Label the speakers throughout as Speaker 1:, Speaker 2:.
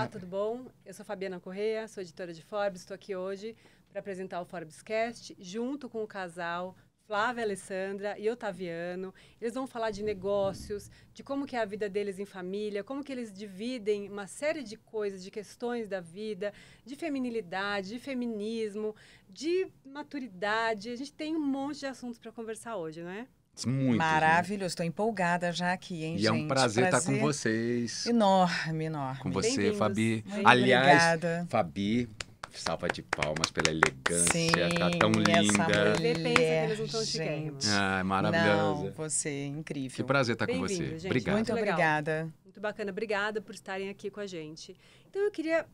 Speaker 1: Olá, tudo bom? Eu sou Fabiana Correia, sou editora de Forbes, estou aqui hoje para apresentar o Forbescast junto com o casal Flávia Alessandra e Otaviano. Eles vão falar de negócios, de como que é a vida deles em família, como que eles dividem uma série de coisas, de questões da vida, de feminilidade, de feminismo, de maturidade. A gente tem um monte de assuntos para conversar hoje, não é?
Speaker 2: Muito. Maravilhoso,
Speaker 3: estou empolgada já aqui, hein, e gente? E é um prazer, estar tá com vocês. Enorme, enorme. Com você, Fabi. Muito Aliás, obrigada.
Speaker 2: Fabi, salva de palmas pela elegância, Sim, tá tão linda.
Speaker 3: Beleza, eles não gente.
Speaker 2: Ah, é maravilhosa.
Speaker 3: Não, você, é incrível. Que prazer estar tá com você. Gente, Muito obrigada.
Speaker 1: Muito bacana, obrigada por estarem aqui com a gente. Então eu queria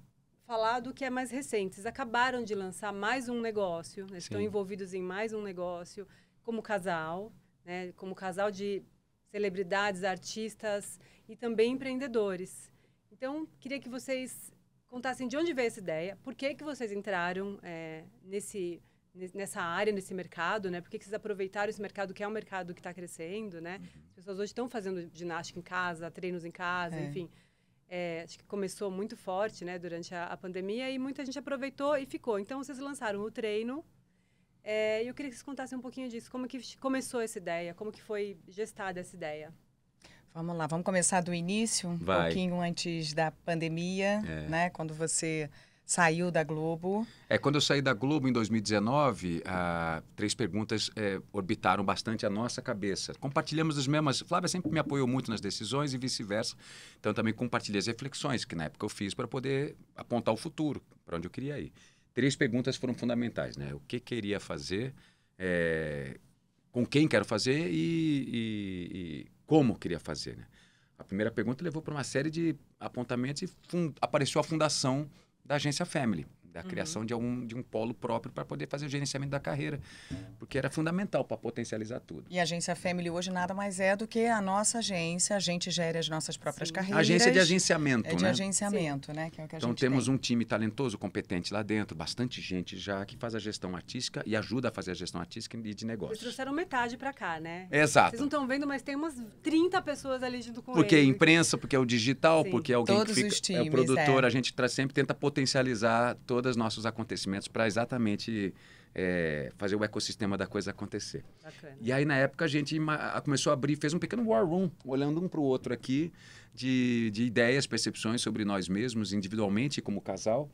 Speaker 1: falar do que é mais recente. Vocês acabaram de lançar mais um negócio, né? estão envolvidos em mais um negócio como casal né, como casal de celebridades, artistas e também empreendedores. Então, queria que vocês contassem de onde veio essa ideia, por que, que vocês entraram é, nesse, nessa área, nesse mercado, né? Por que, que vocês aproveitaram esse mercado, que é um mercado que está crescendo, né? Uhum. As pessoas hoje estão fazendo ginástica em casa, treinos em casa, é. enfim. É, acho que começou muito forte, né, durante a, a pandemia e muita gente aproveitou e ficou. Então, vocês lançaram o treino é, eu queria que vocês contassem um pouquinho disso, como que começou essa ideia, como que foi gestada essa ideia.
Speaker 3: Vamos lá, vamos começar do início, um Vai. pouquinho antes da pandemia, é. né? Quando você saiu da Globo.
Speaker 2: É, quando eu saí da Globo em 2019, ah, três perguntas é, orbitaram bastante a nossa cabeça. Compartilhamos as mesmas. Flávia sempre me apoiou muito nas decisões e vice-versa. Então também compartilhei as reflexões que na época eu fiz para poder apontar o futuro, para onde eu queria ir três perguntas foram fundamentais, né? O que queria fazer, é, com quem quero fazer e, e, e, como queria fazer, né? A primeira pergunta levou para uma série de apontamentos e apareceu a fundação da agência Family da uhum. criação de, algum, de um polo próprio para poder fazer o gerenciamento da carreira, porque era fundamental para potencializar tudo.
Speaker 3: E a agência Family hoje nada mais é do que a nossa agência, a gente gera as nossas próprias Sim. carreiras. Agência é de
Speaker 2: agenciamento, é de né?
Speaker 3: agenciamento, Sim. né? Que é que então temos
Speaker 2: tem. um time talentoso, competente lá dentro, bastante gente já que faz a gestão artística e ajuda a fazer a gestão artística e de negócios. Vocês
Speaker 1: trouxeram metade para cá, né? Exato. Vocês não estão vendo, mas tem umas 30 pessoas ali junto com Porque é
Speaker 2: imprensa, porque é o digital, Sim. porque é alguém Todos que fica, times, é o produtor, é. a gente traz sempre tenta potencializar toda dos nossos acontecimentos para exatamente é, fazer o ecossistema da coisa acontecer. Bacana. E aí, na época, a gente começou a abrir, fez um pequeno war room, olhando um para o outro aqui, de, de ideias, percepções sobre nós mesmos, individualmente como casal.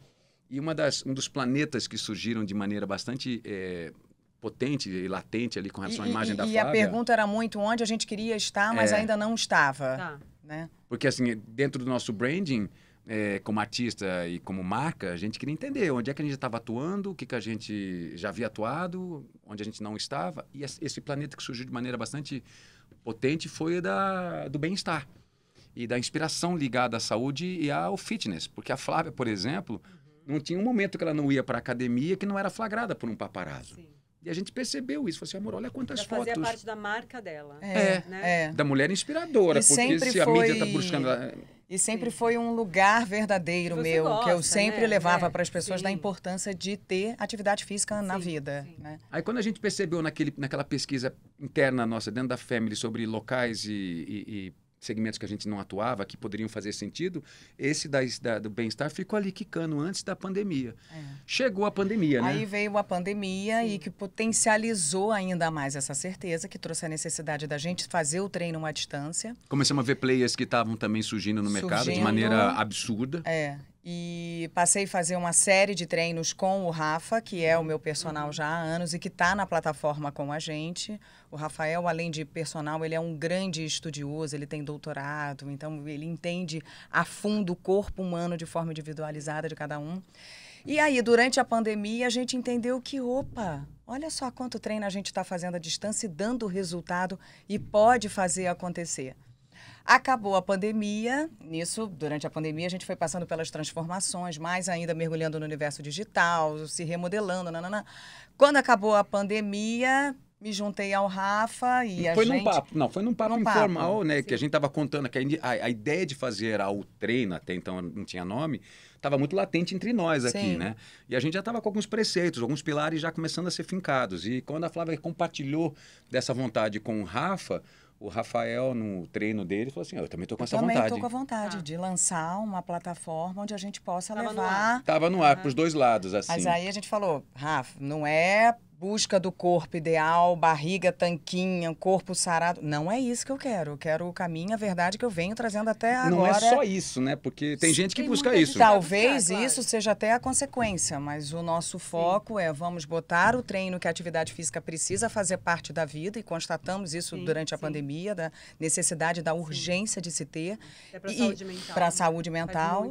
Speaker 2: E uma das, um dos planetas que surgiram de maneira bastante é, potente e latente ali com relação e, à imagem e, da e Flávia... E a pergunta
Speaker 3: era muito onde a gente queria estar, mas é, ainda não estava. Tá. Né?
Speaker 2: Porque, assim, dentro do nosso branding, é, como artista e como marca, a gente queria entender onde é que a gente estava atuando, o que, que a gente já havia atuado, onde a gente não estava. E esse planeta que surgiu de maneira bastante potente foi da, do bem-estar e da inspiração ligada à saúde e ao fitness. Porque a Flávia, por exemplo, uhum. não tinha um momento que ela não ia para a academia que não era flagrada por um paparazzo. Sim. E a gente percebeu isso. falou assim, amor, olha quantas fazia fotos. fazia parte
Speaker 1: da marca
Speaker 3: dela. É, né? é. Da
Speaker 2: mulher inspiradora. E porque se tá foi... a mídia está buscando
Speaker 3: e sempre Sim. foi um lugar verdadeiro meu, gosta, que eu sempre né? levava é, para as pessoas sim. da importância de ter atividade física sim, na vida. Né?
Speaker 2: Aí quando a gente percebeu naquele, naquela pesquisa interna nossa, dentro da Family, sobre locais e, e, e segmentos que a gente não atuava, que poderiam fazer sentido, esse da, da do bem-estar ficou ali quicando antes da pandemia. É. Chegou a pandemia, Aí né? Aí
Speaker 3: veio a pandemia Sim. e que potencializou ainda mais essa certeza, que trouxe a necessidade da gente fazer o treino à distância.
Speaker 2: Começamos a ver players que estavam também surgindo no mercado de maneira absurda.
Speaker 3: É, e passei a fazer uma série de treinos com o Rafa, que é o meu personal uhum. já há anos e que está na plataforma com a gente. O Rafael, além de personal, ele é um grande estudioso, ele tem doutorado, então ele entende a fundo o corpo humano de forma individualizada de cada um. E aí, durante a pandemia, a gente entendeu que, opa, olha só quanto treino a gente está fazendo à distância e dando resultado e pode fazer acontecer. Acabou a pandemia, nisso, durante a pandemia, a gente foi passando pelas transformações, mais ainda mergulhando no universo digital, se remodelando, nanana. Quando acabou a pandemia, me juntei ao Rafa e a gente... Foi num papo,
Speaker 2: não, foi num papo num informal, papo, né? Sim. Que a gente estava contando que a, a, ideia de fazer o treino, até então não tinha nome, estava muito latente entre nós aqui, sim. né? E a gente já estava com alguns preceitos, alguns pilares já começando a ser fincados. E quando a Flávia compartilhou dessa vontade com o Rafa, o Rafael, no treino dele, falou assim: ah, Eu também estou com essa também vontade. Também estou com
Speaker 3: a vontade ah. de lançar uma plataforma onde a gente possa Tava levar.
Speaker 2: Estava no ar, ah. para os dois lados, assim. Mas aí
Speaker 3: a gente falou: Rafa, não é busca do corpo ideal, barriga tanquinha, corpo sarado. Não é isso que eu quero. Eu quero o caminho, a verdade que eu venho trazendo até agora. Não é só
Speaker 2: isso, né? Porque tem gente que tem busca isso.
Speaker 3: Talvez isso claro. seja até a consequência, mas o nosso foco Sim. é vamos botar o treino que a atividade física precisa fazer parte da vida e constatamos isso Sim. durante a Sim. pandemia, da necessidade, da urgência de se ter.
Speaker 1: É para saúde mental. Para né? saúde mental.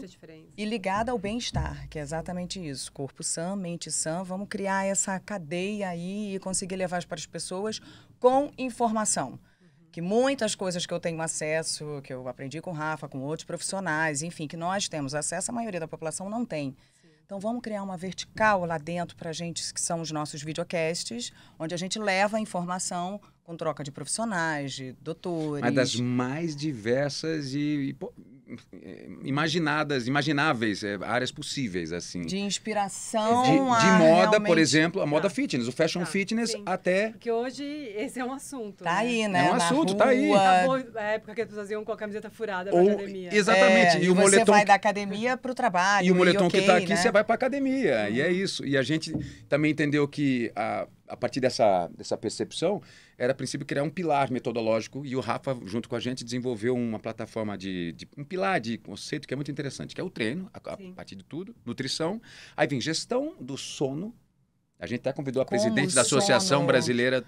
Speaker 3: E ligada ao bem-estar, que é exatamente isso. Corpo sã, mente sã, vamos criar essa cadeia aí e conseguir levar para as pessoas com informação. Que muitas coisas que eu tenho acesso, que eu aprendi com o Rafa, com outros profissionais, enfim, que nós temos acesso, a maioria da população não tem. Então vamos criar uma vertical lá dentro para a gente, que são os nossos videocasts, onde a gente leva a informação com troca de profissionais, de doutores. Mas das
Speaker 2: mais diversas e, e eh, imaginadas, imagináveis, é, áreas possíveis, assim. De
Speaker 3: inspiração. De, de moda, por
Speaker 2: exemplo, a moda tá. fitness, o fashion tá, fitness sim. até.
Speaker 3: Porque hoje esse é um assunto. Tá né? aí, né? É um Na assunto, rua. tá aí. Acabou a época que as pessoas iam com a camiseta furada Ou, academia. Exatamente. É, e, o você moletom... vai da academia para o trabalho. E o moletom e okay, que tá aqui, né? você
Speaker 2: vai pra academia. Uhum. E é isso. E a gente também entendeu que a a partir dessa, dessa percepção, era a princípio criar um pilar metodológico e o Rafa, junto com a gente, desenvolveu uma plataforma de, de um pilar de conceito que é muito interessante, que é o treino, a, a partir de tudo, nutrição, aí vem gestão do sono. A gente até convidou a como presidente da Associação Brasileira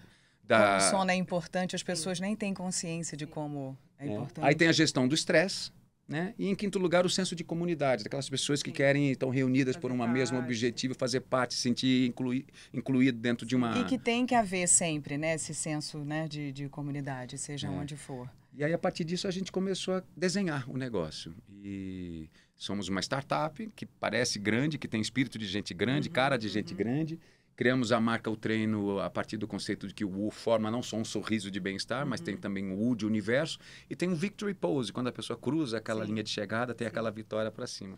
Speaker 2: da. Como o
Speaker 3: sono é importante, as pessoas nem têm consciência de como é, é. importante. Aí tem
Speaker 2: a gestão do estresse
Speaker 3: né? E em quinto
Speaker 2: lugar, o senso de comunidade, daquelas pessoas que Sim. querem estão reunidas fazer por uma mesmo mesma objetivo, fazer parte, sentir inclui, incluído dentro de uma. E que
Speaker 3: tem que haver sempre, né? Esse senso né? de, de comunidade, seja é. onde for.
Speaker 2: E aí, a partir disso, a gente começou a desenhar o negócio. E somos uma startup que parece grande, que tem espírito de gente grande, uhum, cara de gente uhum. grande. Criamos a marca O Treino a partir do conceito de que o U forma não só um sorriso de bem-estar, uhum. mas tem uhum. também o U de universo e tem um victory pose, quando a pessoa cruza aquela Sim. linha de chegada, tem aquela vitória para cima.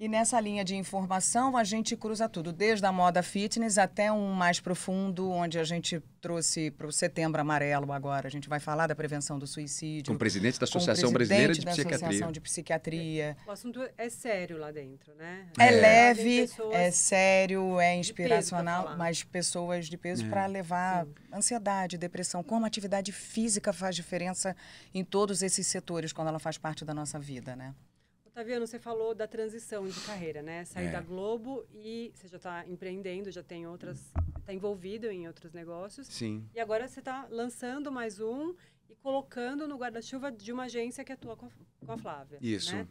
Speaker 3: E nessa linha de informação, a gente cruza tudo, desde a moda fitness até um mais profundo, onde a gente trouxe para o Setembro Amarelo agora. A gente vai falar da prevenção do suicídio. Com o presidente da Associação presidente Brasileira de da Psiquiatria. Associação de Psiquiatria.
Speaker 1: É. O assunto é sério lá dentro, né? É, é leve,
Speaker 3: pessoas... é sério, é inspiracional, mas pessoas de peso é. para levar Sim. ansiedade, depressão. Como a atividade física faz diferença em todos esses setores quando ela faz parte da nossa vida, né?
Speaker 1: Otaviano, você falou da transição de carreira, né? Sair é. da Globo e você já está empreendendo, já tem outras, está envolvido em outros negócios. Sim. E agora você está lançando mais um e colocando no guarda-chuva de uma agência que atua com a, com a Flávia. Né? Isso. Né?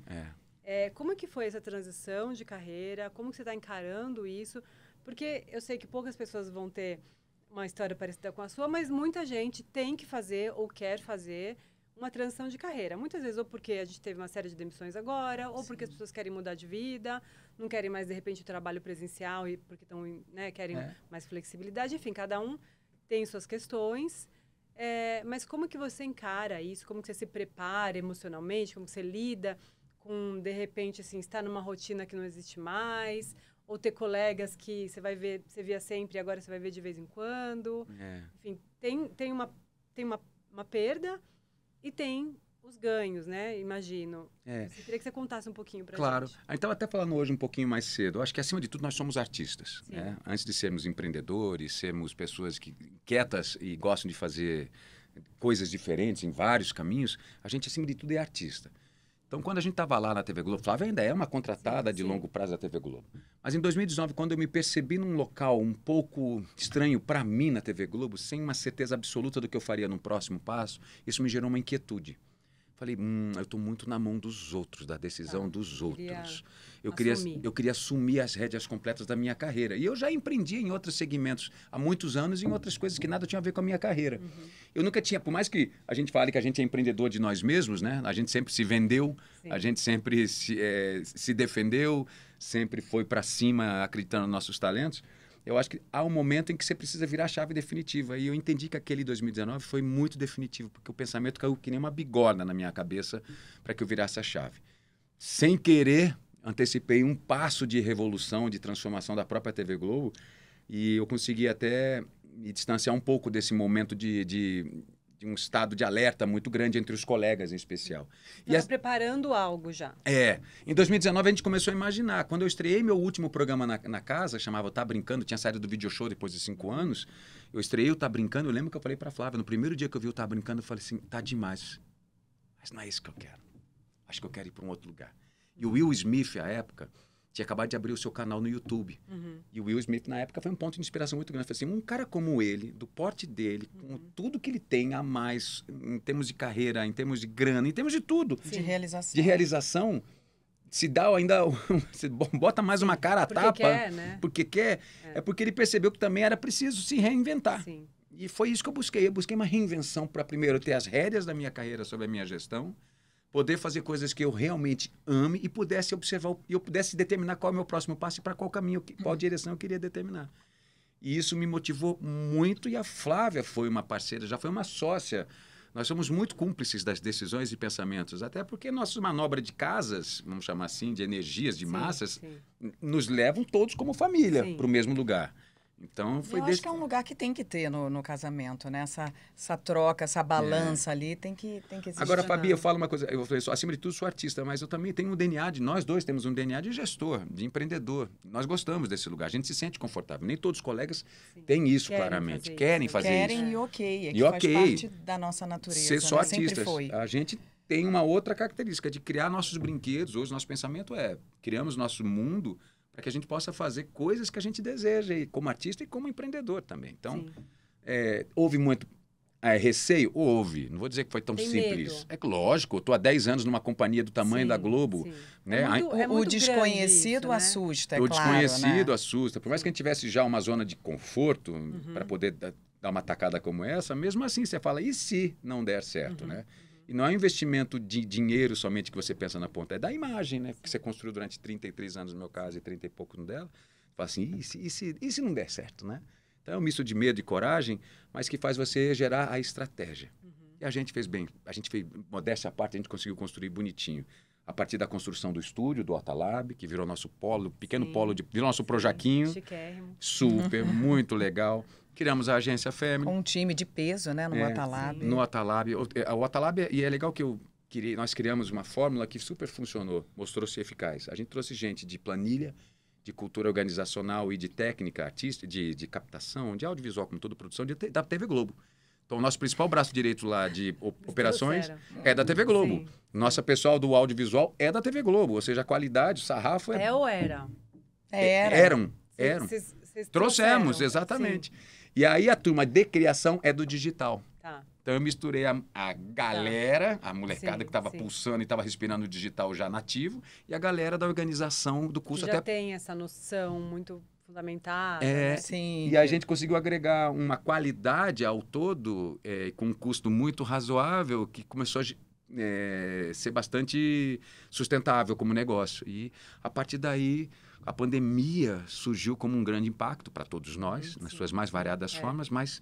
Speaker 1: É. é. Como é que foi essa transição de carreira? Como que você está encarando isso? Porque eu sei que poucas pessoas vão ter uma história parecida com a sua, mas muita gente tem que fazer ou quer fazer uma transição de carreira. Muitas vezes, ou porque a gente teve uma série de demissões agora, ou Sim. porque as pessoas querem mudar de vida, não querem mais, de repente, o trabalho presencial e porque estão, né, querem é. mais flexibilidade. Enfim, cada um tem suas questões. É, mas como que você encara isso? Como que você se prepara emocionalmente? Como que você lida com, de repente, assim, estar numa rotina que não existe mais? Ou ter colegas que você vai ver, você via sempre e agora você vai ver de vez em quando? É. Enfim, tem, tem, uma, tem uma, uma perda, e tem os ganhos, né? Imagino. É. Eu queria que você contasse um pouquinho para claro. gente.
Speaker 2: Claro. Então, até falando hoje um pouquinho mais cedo, eu acho que acima de tudo nós somos artistas. Né? Antes de sermos empreendedores, sermos pessoas que quietas e gostam de fazer coisas diferentes em vários caminhos, a gente acima de tudo é artista. Então, quando a gente estava lá na TV Globo, Flávia ainda é uma contratada sim, sim. de longo prazo da TV Globo. Mas em 2019, quando eu me percebi num local um pouco estranho para mim na TV Globo, sem uma certeza absoluta do que eu faria no próximo passo, isso me gerou uma inquietude. Falei, hum, eu estou muito na mão dos outros, da decisão tá. dos outros. Queria eu, queria, assumir. eu queria assumir as rédeas completas da minha carreira. E eu já empreendi em outros segmentos há muitos anos, em outras coisas que nada tinha a ver com a minha carreira. Uhum. Eu nunca tinha, por mais que a gente fale que a gente é empreendedor de nós mesmos, né? A gente sempre se vendeu, Sim. a gente sempre se, é, se defendeu, sempre foi para cima acreditando nos nossos talentos eu acho que há um momento em que você precisa virar a chave definitiva. E eu entendi que aquele 2019 foi muito definitivo, porque o pensamento caiu que nem uma bigorna na minha cabeça para que eu virasse a chave. Sem querer, antecipei um passo de revolução, de transformação da própria TV Globo, e eu consegui até me distanciar um pouco desse momento de, de de um estado de alerta muito grande entre os colegas, em especial.
Speaker 1: e as... preparando algo já.
Speaker 2: É. Em 2019, a gente começou a imaginar. Quando eu estreiei meu último programa na, na casa, chamava Tá Brincando, tinha saído do video show depois de cinco anos, eu estreiei o Tá Brincando, eu lembro que eu falei para Flávia, no primeiro dia que eu vi o Tá Brincando, eu falei assim, tá demais. Mas não é isso que eu quero. Acho que eu quero ir para um outro lugar. E o Will Smith, à época, tinha acabado de abrir o seu canal no YouTube. Uhum. E o Will Smith, na época, foi um ponto de inspiração muito grande. Eu falei assim, um cara como ele, do porte dele, uhum. com tudo que ele tem a mais, em termos de carreira, em termos de grana, em termos de tudo. Sim. De
Speaker 3: realização. De
Speaker 2: realização, se dá ainda. se bota mais uma cara à porque tapa. Quer, né? Porque quer. É. é porque ele percebeu que também era preciso se reinventar. Sim. E foi isso que eu busquei. Eu busquei uma reinvenção para, primeiro, ter as rédeas da minha carreira sobre a minha gestão poder fazer coisas que eu realmente ame e pudesse observar e eu pudesse determinar qual é o meu próximo passo e para qual caminho, qual uhum. direção eu queria determinar. E isso me motivou muito e a Flávia foi uma parceira, já foi uma sócia. Nós somos muito cúmplices das decisões e pensamentos, até porque nossas manobras de casas, vamos chamar assim, de energias, de sim, massas, sim. nos levam todos como família para o mesmo lugar. Então foi Eu desse... acho que é
Speaker 3: um lugar que tem que ter no, no casamento, né? Essa, essa troca, essa é. balança é. ali tem que, tem que existir. Agora, Fabi,
Speaker 2: eu né? falo uma coisa, eu falei, acima de tudo, sou artista, mas eu também tenho um DNA de. Nós dois temos um DNA de gestor, de empreendedor. Nós gostamos desse lugar, a gente se sente confortável. Nem todos os colegas Sim. têm isso querem claramente. Fazer querem isso. fazer querem isso. Querem e
Speaker 3: ok. É e ok. parte da nossa natureza. Ser né? só né? artista.
Speaker 2: A gente tem uma outra característica de criar nossos brinquedos. Hoje, nosso pensamento é criamos nosso mundo para é que a gente possa fazer coisas que a gente deseja, e como artista e como empreendedor também. Então, é, houve muito é, receio? Houve. Não vou dizer que foi tão Tem simples. Medo. É lógico, estou há 10 anos numa companhia do tamanho sim, da Globo. Né? É muito, é o
Speaker 3: desconhecido isso, né? assusta, é o claro. O né? desconhecido né?
Speaker 2: assusta. Por mais que a gente tivesse já uma zona de conforto uhum. para poder dar uma tacada como essa, mesmo assim você fala, e se não der certo, uhum. né? E não é um investimento de dinheiro somente que você pensa na ponta, é da imagem, né? Que você construiu durante 33 anos, no meu caso, e 30 e pouco no dela. Fala assim, e se, e, se, e se não der certo, né? Então é um misto de medo e coragem, mas que faz você gerar a estratégia. Uhum. E a gente fez bem. A gente fez, modéstia à parte, a gente conseguiu construir bonitinho. A partir da construção do estúdio, do Otalab, que virou nosso polo, pequeno Sim. polo, de, virou nosso Sim. projaquinho.
Speaker 3: Chiquérrimo. Super, muito
Speaker 2: legal. Criamos a agência Fêmea. Com
Speaker 3: um time de peso, né? No é, Atalab. No
Speaker 2: Atalab. O, é, o Atalab, e é legal que eu queria, nós criamos uma fórmula que super funcionou, mostrou-se eficaz. A gente trouxe gente de planilha, de cultura organizacional e de técnica artística, de, de captação, de audiovisual, como toda produção, de, da TV Globo. Então, o nosso principal braço direito lá de operações é da TV Globo. Sim. Nossa pessoal do audiovisual é da TV Globo, ou seja, a qualidade, o sarrafo é. É ou era?
Speaker 1: É, era. Eram. Eram. Cês, cês Trouxemos, exatamente.
Speaker 2: Sim. E aí a turma de criação é do digital. Tá. Então eu misturei a, a galera, tá. a molecada sim, que estava pulsando e estava respirando o digital já nativo, e a galera da organização do curso. já até...
Speaker 1: tem essa noção muito fundamentada. É, né? sim.
Speaker 2: E a gente conseguiu agregar uma qualidade ao todo, é, com um custo muito razoável, que começou a é, ser bastante sustentável como negócio. E a partir daí a pandemia surgiu como um grande impacto para todos nós, sim, nas sim. suas mais variadas é. formas, mas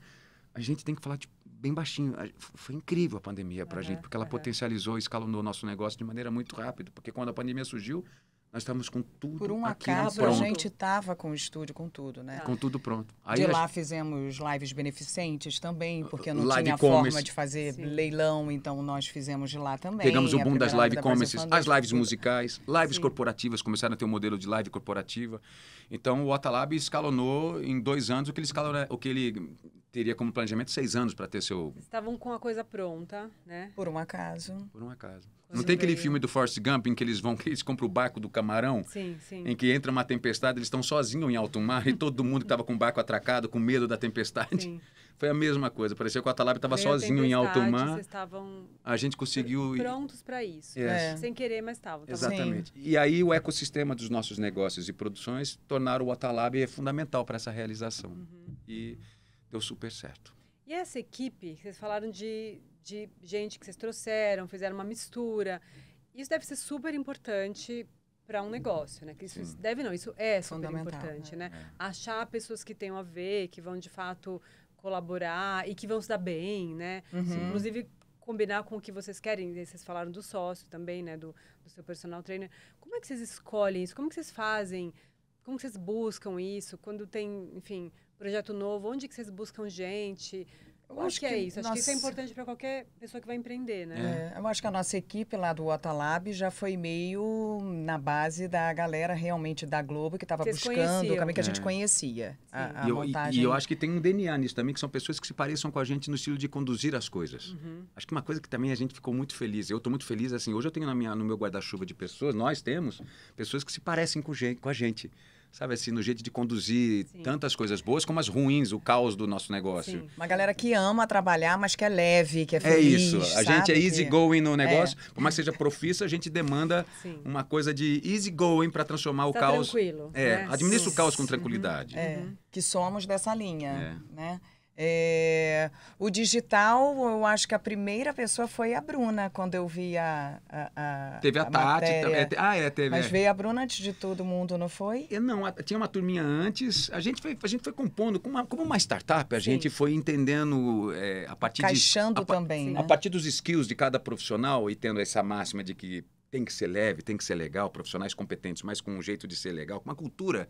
Speaker 2: a gente tem que falar de, tipo, bem baixinho. Foi incrível a pandemia para a uhum, gente, porque ela uhum. potencializou, escalonou o nosso negócio de maneira muito rápida. Porque quando a pandemia surgiu, nós estávamos com tudo Por um acaso pronto. a
Speaker 3: gente estava com o estúdio, com tudo, né? Ah. Com tudo pronto. Aí de lá gente... fizemos lives beneficentes também, ah, porque não live tinha commerce. forma de fazer Sim. leilão, então nós fizemos de lá também. Pegamos o boom das live da commerces, as lives
Speaker 2: musicais, lives Sim. corporativas, começaram a ter um modelo de live corporativa. Então o Atalab escalonou em dois anos o que ele, escalou o que ele teria como planejamento seis anos para ter seu.
Speaker 1: estavam com a coisa
Speaker 3: pronta, né? Por um acaso. Por um acaso. Coisa não tem aquele filme do
Speaker 2: Forrest Gump em que eles vão, que eles compram o barco do camarão?
Speaker 3: Sim, sim. Em
Speaker 2: que entra uma tempestade, eles estão sozinhos em alto mar e todo mundo que estava com o barco atracado, com medo da tempestade. Sim. Foi a mesma coisa. Parecia que o Atalab estava sozinho em alto mar. Vocês estavam a gente conseguiu
Speaker 1: prontos para isso, yes. É. é. sem querer, mas estavam. Tá Exatamente. Sim.
Speaker 2: E aí o ecossistema dos nossos negócios e produções tornaram o Atalab fundamental para essa realização. Uhum. E deu super certo.
Speaker 1: E essa equipe, vocês falaram de, de gente que vocês trouxeram, fizeram uma mistura. Isso deve ser super importante para um negócio, né? Que isso Sim. deve não, isso é super importante, né? né? É. Achar pessoas que tenham a ver, que vão de fato colaborar e que vão se dar bem, né? Uhum. Inclusive combinar com o que vocês querem. Né? Vocês falaram do sócio também, né? Do, do seu personal trainer. Como é que vocês escolhem isso? Como é que vocês fazem? Como que vocês buscam isso? Quando tem, enfim, projeto novo? Onde que vocês buscam gente? Eu acho que, é isso. Acho que isso é importante para qualquer pessoa que vai empreender, né? É. é,
Speaker 3: eu acho que a nossa equipe lá do Otalab já foi meio na base da galera realmente da Globo que estava buscando o caminho que é. a gente é. conhecia. A, a, e, eu, e eu acho que
Speaker 2: tem um DNA nisso também, que são pessoas que se pareçam com a gente no estilo de conduzir as coisas. Uhum. Acho que uma coisa que também a gente ficou muito feliz, eu estou muito feliz, assim, hoje eu tenho na minha, no meu guarda-chuva de pessoas, nós temos pessoas que se parecem com, com a gente sabe assim, no jeito de conduzir Sim. tantas coisas boas como as ruins, o caos do nosso negócio. Sim.
Speaker 3: Uma galera que ama trabalhar, mas que é leve, que é, é feliz. É isso. A gente é easy going no é. negócio,
Speaker 2: é. por mais que seja profissa, a gente demanda Sim. uma coisa de easy going para transformar o tá caos. Tranquilo. É, né? administra o caos com tranquilidade.
Speaker 3: É. Uhum. Que somos dessa linha, é. né? É, o digital, eu acho que a primeira pessoa foi a Bruna, quando eu vi a. a, a teve a, a Tati também. É,
Speaker 2: ah, é, teve. Mas é. veio
Speaker 3: a Bruna antes de todo mundo, não foi?
Speaker 2: Eu não, tinha uma turminha antes. A gente foi, a gente foi compondo. Como uma, como uma startup, a Sim. gente foi entendendo é, a partir Caixando de, também. Né? A partir dos skills de cada profissional e tendo essa máxima de que tem que ser leve, tem que ser legal, profissionais competentes, mas com um jeito de ser legal, com uma cultura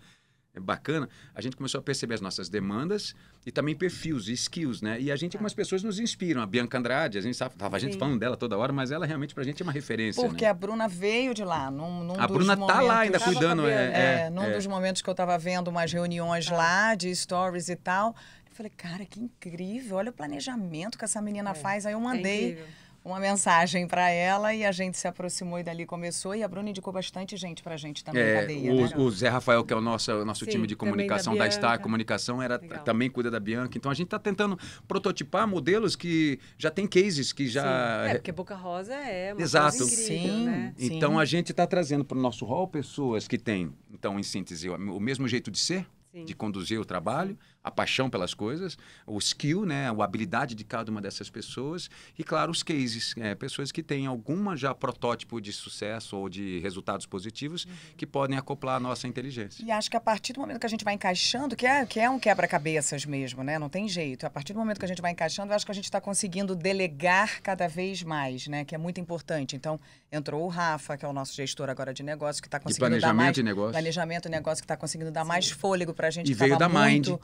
Speaker 2: é bacana, a gente começou a perceber as nossas demandas e também perfis e skills, né? E a gente, algumas tá. pessoas nos inspiram. A Bianca Andrade, a gente sabe, tava a gente falando dela toda hora, mas ela realmente pra gente é uma referência. Porque né?
Speaker 3: a Bruna veio de lá. Num, num a Bruna momentos, tá lá ainda cuidando. é, é, é, num é. dos momentos que eu tava vendo umas reuniões tá. lá de stories e tal. Eu falei, cara, que incrível, olha o planejamento que essa menina é. faz. Aí eu é mandei. É uma mensagem para ela e a gente se aproximou e dali começou. E a Bruna indicou bastante gente para a gente também. É, cadeia, o, né? o,
Speaker 2: Zé Rafael, que é o nosso, nosso Sim, time de comunicação da, da Star Comunicação, era, também cuida da Bianca. Então a gente está tentando prototipar modelos que já tem cases, que já. Sim. É, porque
Speaker 1: Boca Rosa é uma Exato. Incrível, Sim. Né? Então a
Speaker 2: gente está trazendo para o nosso hall pessoas que têm, então, em síntese, o mesmo jeito de ser, Sim. de conduzir o trabalho a paixão pelas coisas, o skill, né, a habilidade de cada uma dessas pessoas e, claro, os cases, é, pessoas que têm alguma já protótipo de sucesso ou de resultados positivos uhum. que podem acoplar a nossa inteligência.
Speaker 3: E acho que a partir do momento que a gente vai encaixando, que é, que é um quebra-cabeças mesmo, né? Não tem jeito. A partir do momento que a gente vai encaixando, acho que a gente está conseguindo delegar cada vez mais, né? Que é muito importante. Então, entrou o Rafa, que é o nosso gestor agora de negócio, que está conseguindo de planejamento dar mais... De negócio. Planejamento de negócio. que está conseguindo dar Sim. mais fôlego para a gente. E veio da muito... Mind.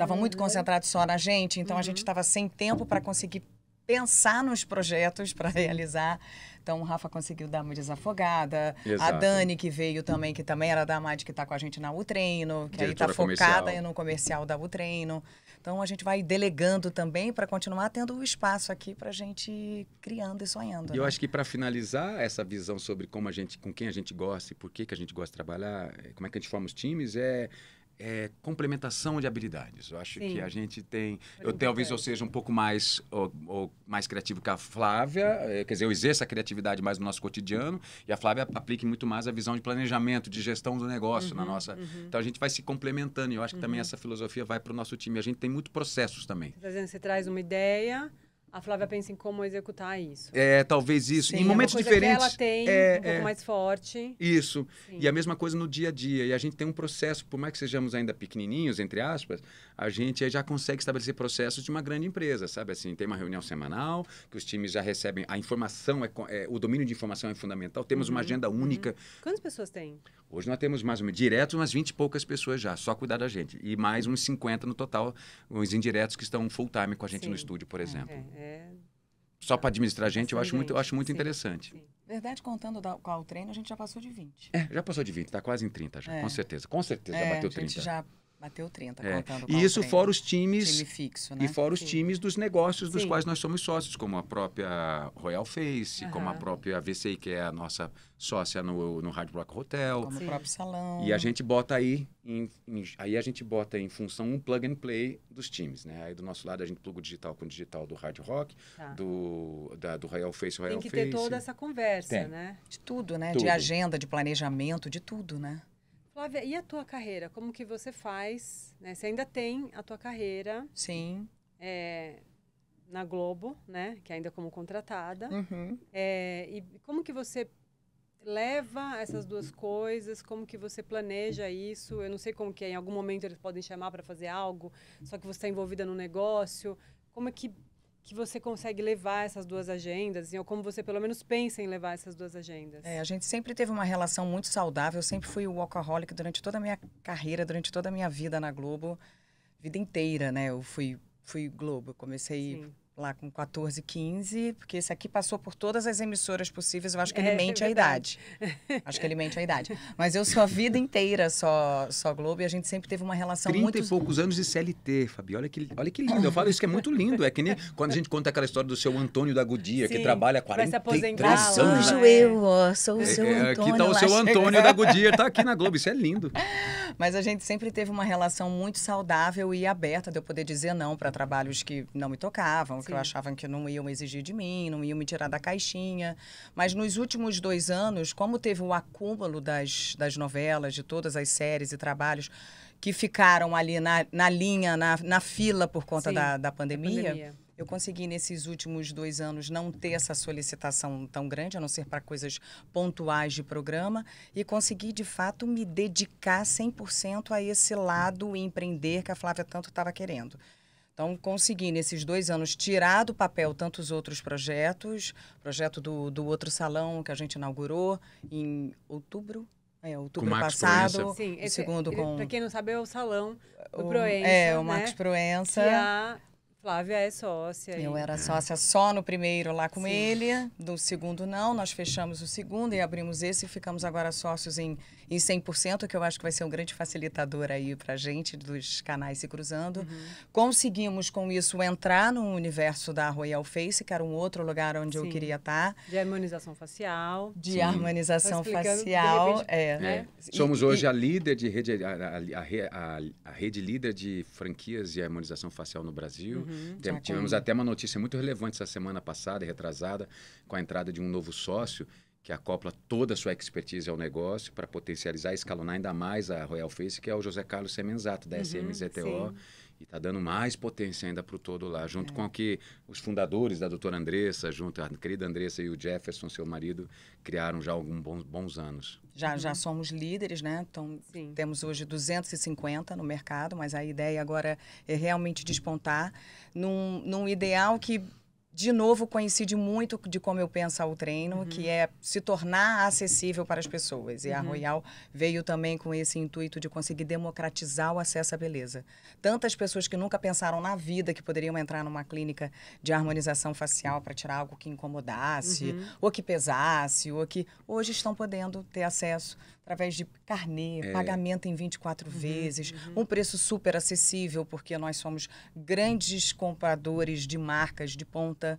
Speaker 3: Estava muito uhum. concentrado só na gente, então uhum. a gente estava uhum. sem tempo para conseguir pensar nos projetos para realizar. Então, o Rafa conseguiu dar uma desafogada. Exato. A Dani, que veio também, que também era da AMAD, que está com a gente na Utreino, que tá Diretora aí está focada no comercial da Utreino. Então, a gente vai delegando também para continuar tendo o espaço aqui para a gente criando e sonhando. E né? eu acho
Speaker 2: que para finalizar essa visão sobre como a gente, com quem a gente gosta e por que, que a gente gosta de trabalhar, eh, como é que a gente forma os times, é é, complementação de habilidades. Eu acho Sim. que a gente tem. Eu talvez eu seja um pouco mais, ou, ou mais criativo que a Flávia, é, quer dizer, eu exerço a criatividade mais no nosso cotidiano, e a Flávia aplique muito mais a visão de planejamento, de gestão do negócio uhum, na nossa. Uhum. Então a gente vai se complementando, e eu acho que uhum. também essa filosofia vai para o nosso time. A gente tem muito processos também.
Speaker 1: Tá você traz uma ideia a Flávia pensa em como executar isso. É, talvez isso. Sim, em é momentos diferentes. ela tem é, um pouco é, mais forte. Isso.
Speaker 2: Sim. E a mesma coisa no dia a dia. E a gente tem um processo, por mais que sejamos ainda pequenininhos, entre aspas, a gente já consegue estabelecer processos de uma grande empresa, sabe? Assim, tem uma reunião semanal, que os times já recebem. A informação, é, é o domínio de informação é fundamental. Temos uhum. uma agenda uhum. única. Uhum.
Speaker 1: Quantas pessoas tem?
Speaker 2: Hoje nós temos mais ou menos direto umas 20 e poucas pessoas já, só cuidar da gente. E mais uns 50 no total, uns indiretos que estão full time com a gente sim. no estúdio, por é, exemplo. É, é... Só para administrar a gente, eu acho muito, eu acho muito sim, interessante. Sim.
Speaker 3: Verdade, contando da, qual o treino, a gente já passou de 20.
Speaker 2: É, já passou de 20, está quase em 30 já, é. com certeza. Com certeza já é, bateu 30. A gente 30. já Bateu 30, é. contando. E isso treino. fora os times. Time fixo, né? E fora os times dos negócios dos quais nós somos sócios, como a própria Royal Face, uhum. como a própria VCI, que é a nossa sócia no, no Hard Rock Hotel. Como Sim. o próprio
Speaker 3: salão. E a gente
Speaker 2: bota aí, em, em, aí a gente bota em função um plug and play dos times, né? Aí do nosso lado a gente pluga o digital com o digital do Hard Rock, tá. do, da, do Royal Face, Royal Face. Tem que Face. ter toda essa
Speaker 3: conversa, Tem. né? De tudo, né? Tudo. De agenda, de planejamento, de tudo, né?
Speaker 1: Flávia, e a tua carreira? Como que você faz? Né? Você ainda tem a tua carreira. Sim. É, na Globo, né? Que é ainda como contratada. Uhum. É, e como que você leva essas duas coisas? Como que você planeja isso? Eu não sei como que é. Em algum momento eles podem chamar para fazer algo, só que você está envolvida no negócio. Como é que que você consegue levar essas duas agendas, assim, ou como você pelo menos pensa em levar essas duas agendas? É,
Speaker 3: a gente sempre teve uma relação muito saudável, eu sempre fui o alcoholic durante toda a minha carreira, durante toda a minha vida na Globo, vida inteira, né? Eu fui, fui Globo, comecei Sim lá com 14, 15, porque esse aqui passou por todas as emissoras possíveis, eu acho que é, ele é, mente é a idade. acho que ele mente a idade. Mas eu sou a vida inteira só, só Globo e a gente sempre teve uma relação 30 muito... 30 e poucos
Speaker 2: anos de CLT, Fabi, olha que, olha que lindo. Eu falo isso que é muito lindo, é que nem quando a gente conta aquela história do seu Antônio da Gudia, Sim, que trabalha 43 anos. Hoje eu,
Speaker 3: ó, sou o é, seu é, Antônio. Aqui tá o seu Antônio da Gudia, tá
Speaker 2: aqui na Globo, isso é lindo.
Speaker 3: Mas a gente sempre teve uma relação muito saudável e aberta de eu poder dizer não para trabalhos que não me tocavam, Sim que eu achava que não iam exigir de mim, não iam me tirar da caixinha. Mas nos últimos dois anos, como teve o acúmulo das, das novelas, de todas as séries e trabalhos que ficaram ali na, na linha, na, na fila por conta Sim, da, da pandemia, da pandemia. Eu consegui, nesses últimos dois anos, não ter essa solicitação tão grande, a não ser para coisas pontuais de programa, e consegui, de fato, me dedicar 100% a esse lado empreender que a Flávia tanto estava querendo. Então, consegui nesses dois anos tirar do papel tantos outros projetos, projeto do, do outro salão que a gente inaugurou em outubro, é, outubro com passado. Sim, esse, segundo com. Para quem
Speaker 1: não sabe, é o salão do o, Proença. É, o Marcos né? Proença. Que a Flávia é sócia. Eu era ah. sócia
Speaker 3: só no primeiro lá com Sim. ele, do segundo não. Nós fechamos o segundo e abrimos esse e ficamos agora sócios em, em 100%, que eu acho que vai ser um grande facilitador aí para gente dos canais se cruzando. Uhum. Conseguimos com isso entrar no universo da Royal Face, que era um outro lugar onde Sim. eu queria estar. Tá. De harmonização facial. De Sim. Tá harmonização facial. De é. Né? é. Somos e, hoje e... a
Speaker 2: líder de rede, a, a, a, a, rede líder de franquias de harmonização facial no Brasil. Uhum. Uhum, tivemos até uma notícia muito relevante essa semana passada, retrasada, com a entrada de um novo sócio que acopla toda a sua expertise ao negócio para potencializar e escalonar ainda mais a Royal Face, que é o José Carlos Semenzato, da uhum, SMZTO. Sim e está dando mais potência ainda para o todo lá, junto é. com que os fundadores da doutora Andressa, junto a querida Andressa e o Jefferson, seu marido, criaram já há alguns bons, bons anos.
Speaker 3: Já, já uhum. somos líderes, né? Então, temos hoje 250 no mercado, mas a ideia agora é realmente despontar num, num ideal que de novo, coincide muito de como eu penso o treino, uhum. que é se tornar acessível para as pessoas. E uhum. a Royal veio também com esse intuito de conseguir democratizar o acesso à beleza. Tantas pessoas que nunca pensaram na vida que poderiam entrar numa clínica de harmonização facial para tirar algo que incomodasse, uhum. ou que pesasse, ou que hoje estão podendo ter acesso através de carnê, é. pagamento em 24 uhum, vezes, uhum. um preço super acessível, porque nós somos grandes compradores de marcas de ponta.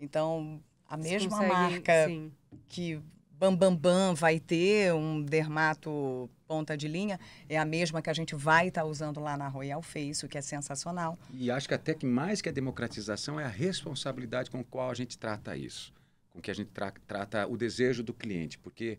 Speaker 3: Então, a Você mesma consegue, marca sim. que Bambambam bam, bam vai ter um dermato ponta de linha, é a mesma que a gente vai estar tá usando lá na Royal Face, o que é sensacional.
Speaker 2: E acho que até que mais que a democratização é a responsabilidade com qual a gente trata isso, com que a gente tra trata o desejo do cliente, porque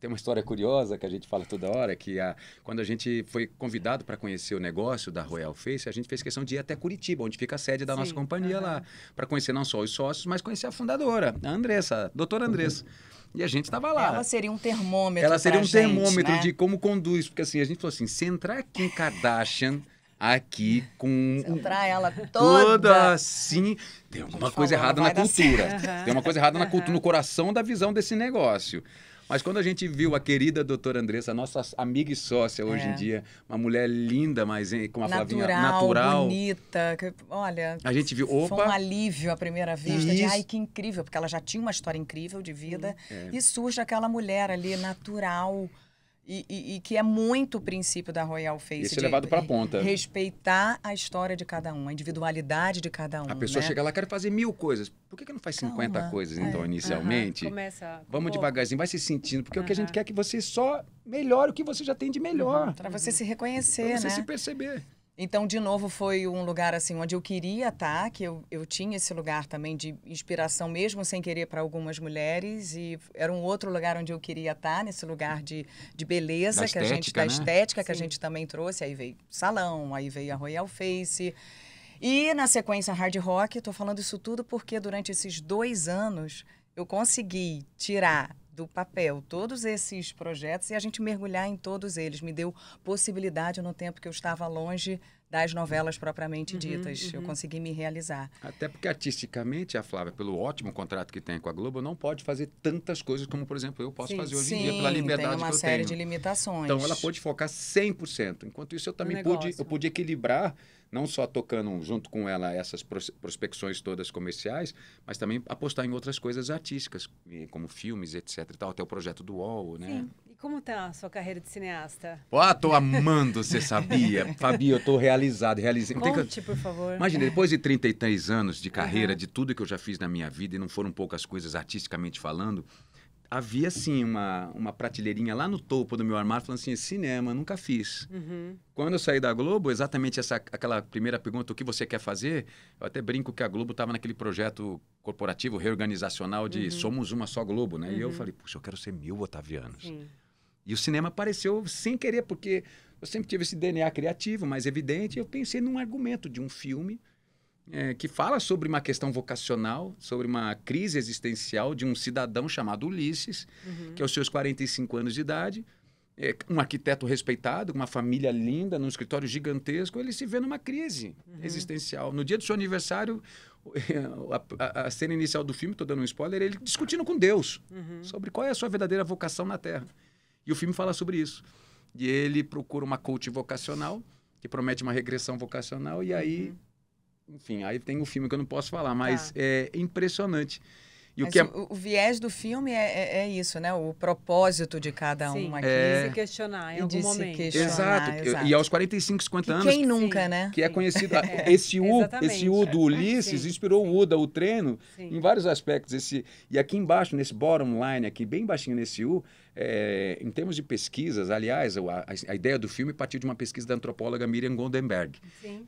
Speaker 2: tem uma história curiosa que a gente fala toda hora, que a, quando a gente foi convidado para conhecer o negócio da Royal Face, a gente fez questão de ir até Curitiba, onde fica a sede da Sim, nossa companhia uhum. lá, para conhecer não só os sócios, mas conhecer a fundadora, a Andressa, a doutora Andressa. Uhum. E a gente estava lá. Ela
Speaker 3: seria um termômetro. Ela seria um gente, termômetro né? de
Speaker 2: como conduz. Porque assim, a gente falou assim: se entrar em Kardashian aqui com. Se
Speaker 3: entrar ela toda. Toda
Speaker 2: assim. Tem alguma coisa errada na cultura. Tem uma coisa errada na cultura, no coração da visão desse negócio. Mas quando a gente viu a querida doutora Andressa, nossa amiga e sócia hoje é. em dia, uma mulher linda, mas com uma natural, Flavinha natural.
Speaker 3: bonita. Que, olha,
Speaker 2: a gente viu, opa. Foi um
Speaker 3: alívio à primeira vista. De, ai, que incrível, porque ela já tinha uma história incrível de vida. Uhum. É. E surge aquela mulher ali, natural e, e, que é muito o princípio da Royal Face. Isso é levado para ponta. Respeitar a história de cada um, a individualidade de cada um. A pessoa né? chega lá,
Speaker 2: quer fazer mil coisas. Por que, que não faz Calma. 50 coisas, é. então, inicialmente? Uhum.
Speaker 3: Começa. Vamos um
Speaker 2: devagarzinho, vai se sentindo, porque uhum. o que a gente quer é que você só
Speaker 3: melhore o que você já tem de melhor. Uhum. Para você se reconhecer, pra você né? se perceber. Então, de novo, foi um lugar assim onde eu queria estar, que eu, eu tinha esse lugar também de inspiração, mesmo sem querer, para algumas mulheres. E era um outro lugar onde eu queria estar, nesse lugar de, de beleza, da que estética, a gente, da né? estética, Sim. que a gente também trouxe. Aí veio Salão, aí veio a Royal Face. E na sequência Hard Rock, estou falando isso tudo porque durante esses dois anos eu consegui tirar do papel todos esses projetos e a gente mergulhar em todos eles. Me deu possibilidade no tempo que eu estava longe das novelas propriamente uhum, ditas. Uhum, uhum. Eu consegui me realizar.
Speaker 2: Até porque artisticamente, a Flávia, pelo ótimo contrato que tem com a Globo, não pode fazer tantas coisas como, por exemplo, eu posso sim, fazer hoje sim, em dia pela liberdade tem uma que eu série tenho. de
Speaker 3: limitações. Então ela
Speaker 2: pôde focar 100%. Enquanto isso eu também pude, eu pude equilibrar não só tocando junto com ela essas prospecções todas comerciais, mas também apostar em outras coisas artísticas, como filmes, etc. E tal, até o projeto do UOL, né? Sim.
Speaker 1: E como tá a sua carreira de cineasta?
Speaker 2: Ah, tô amando, você sabia? Fabi, eu tô realizado, realizando Conte,
Speaker 1: que... por favor. Imagina, depois
Speaker 2: de 33 anos de carreira, uhum. de tudo que eu já fiz na minha vida, e não foram poucas coisas artisticamente falando, havia assim uma, uma prateleirinha lá no topo do meu armário falando assim cinema nunca fiz uhum. quando eu saí da Globo exatamente essa aquela primeira pergunta o que você quer fazer eu até brinco que a Globo estava naquele projeto corporativo reorganizacional de uhum. somos uma só Globo né uhum. e eu uhum. falei puxa eu quero ser mil Otavianos Sim. e o cinema apareceu sem querer porque eu sempre tive esse DNA criativo mais evidente eu pensei num argumento de um filme é, que fala sobre uma questão vocacional, sobre uma crise existencial de um cidadão chamado Ulisses, uhum. que aos seus 45 anos de idade, é, um arquiteto respeitado, uma família linda, num escritório gigantesco, ele se vê numa crise uhum. existencial. No dia do seu aniversário, a, a, a, cena inicial do filme, estou dando um spoiler, ele discutindo com Deus uhum. sobre qual é a sua verdadeira vocação na Terra. E o filme fala sobre isso. E ele procura uma coach vocacional, que promete uma regressão vocacional, e aí uhum. Enfim, aí tem um filme que eu não posso falar, tá. mas tá. é impressionante. E o, que é... o,
Speaker 3: viés do filme é, é, é, isso, né? O propósito de cada Sim, um aqui. É... se questionar em algum momento. Questionar, exato. exato. E
Speaker 2: aos 45, 50 que anos. Quem
Speaker 3: nunca, Sim. né?
Speaker 2: Que é conhecido. É. esse, U, esse U do Ulisses Sim. inspirou o U da o treino em vários aspectos. Esse, e aqui embaixo, nesse bottom line, aqui, bem baixinho nesse U, é, em termos de pesquisas, aliás, a, a, a, ideia do filme partiu de uma pesquisa da antropóloga Miriam Goldenberg,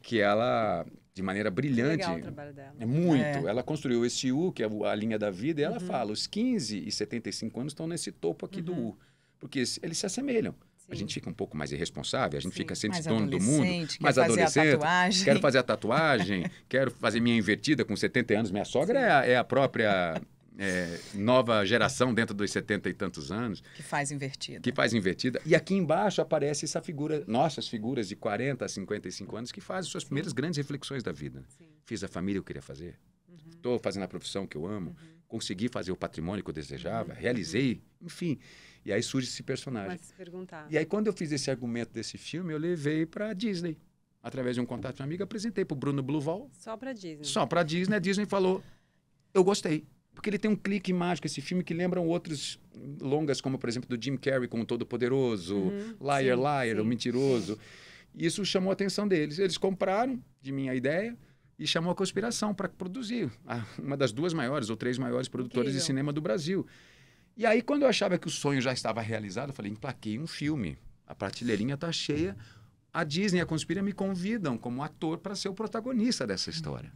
Speaker 2: que ela de maneira brilhante. Legal o trabalho dela. É muito. É. Ela construiu esse U, que é a linha da vida, e ela uhum. fala: os 15 e 75 anos estão nesse topo aqui uhum. do U, porque eles se assemelham. Sim. A gente fica um pouco mais irresponsável, a gente Sim. fica sempre dono do mundo, mais adolescente. Fazer quero fazer a tatuagem, quero fazer minha invertida com 70 anos. Minha sogra é a, é a própria é, nova geração dentro dos setenta e tantos anos.
Speaker 3: Que faz invertida. Que
Speaker 2: faz invertida. E aqui embaixo aparece essa figura, nossas figuras de 40 a 55 anos, que fazem suas Sim. primeiras grandes reflexões da vida. Sim. Fiz a família que eu queria fazer. Estou uhum. fazendo a profissão que eu amo. Uhum. Consegui fazer o patrimônio que eu desejava. Uhum. Realizei. Enfim. E aí surge esse personagem. Vai
Speaker 1: se perguntar. E aí,
Speaker 2: quando eu fiz esse argumento desse filme, eu levei para a Disney através de um contato de uma amiga, apresentei para o Bruno Bluval.
Speaker 1: Só para Disney. Só
Speaker 2: para Disney. A Disney falou: Eu gostei. Porque ele tem um clique mágico, esse filme que lembram outros longas, como por exemplo do Jim Carrey com o Todo-Poderoso, uhum, Liar sim, Liar, sim. O Mentiroso. Isso chamou a atenção deles. Eles compraram de minha ideia e chamou a conspiração para produzir uma das duas maiores ou três maiores produtoras de cinema do Brasil. E aí, quando eu achava que o sonho já estava realizado, eu falei: emplaquei um filme. A prateleirinha está cheia. A Disney e a Conspira me convidam como ator para ser o protagonista dessa história.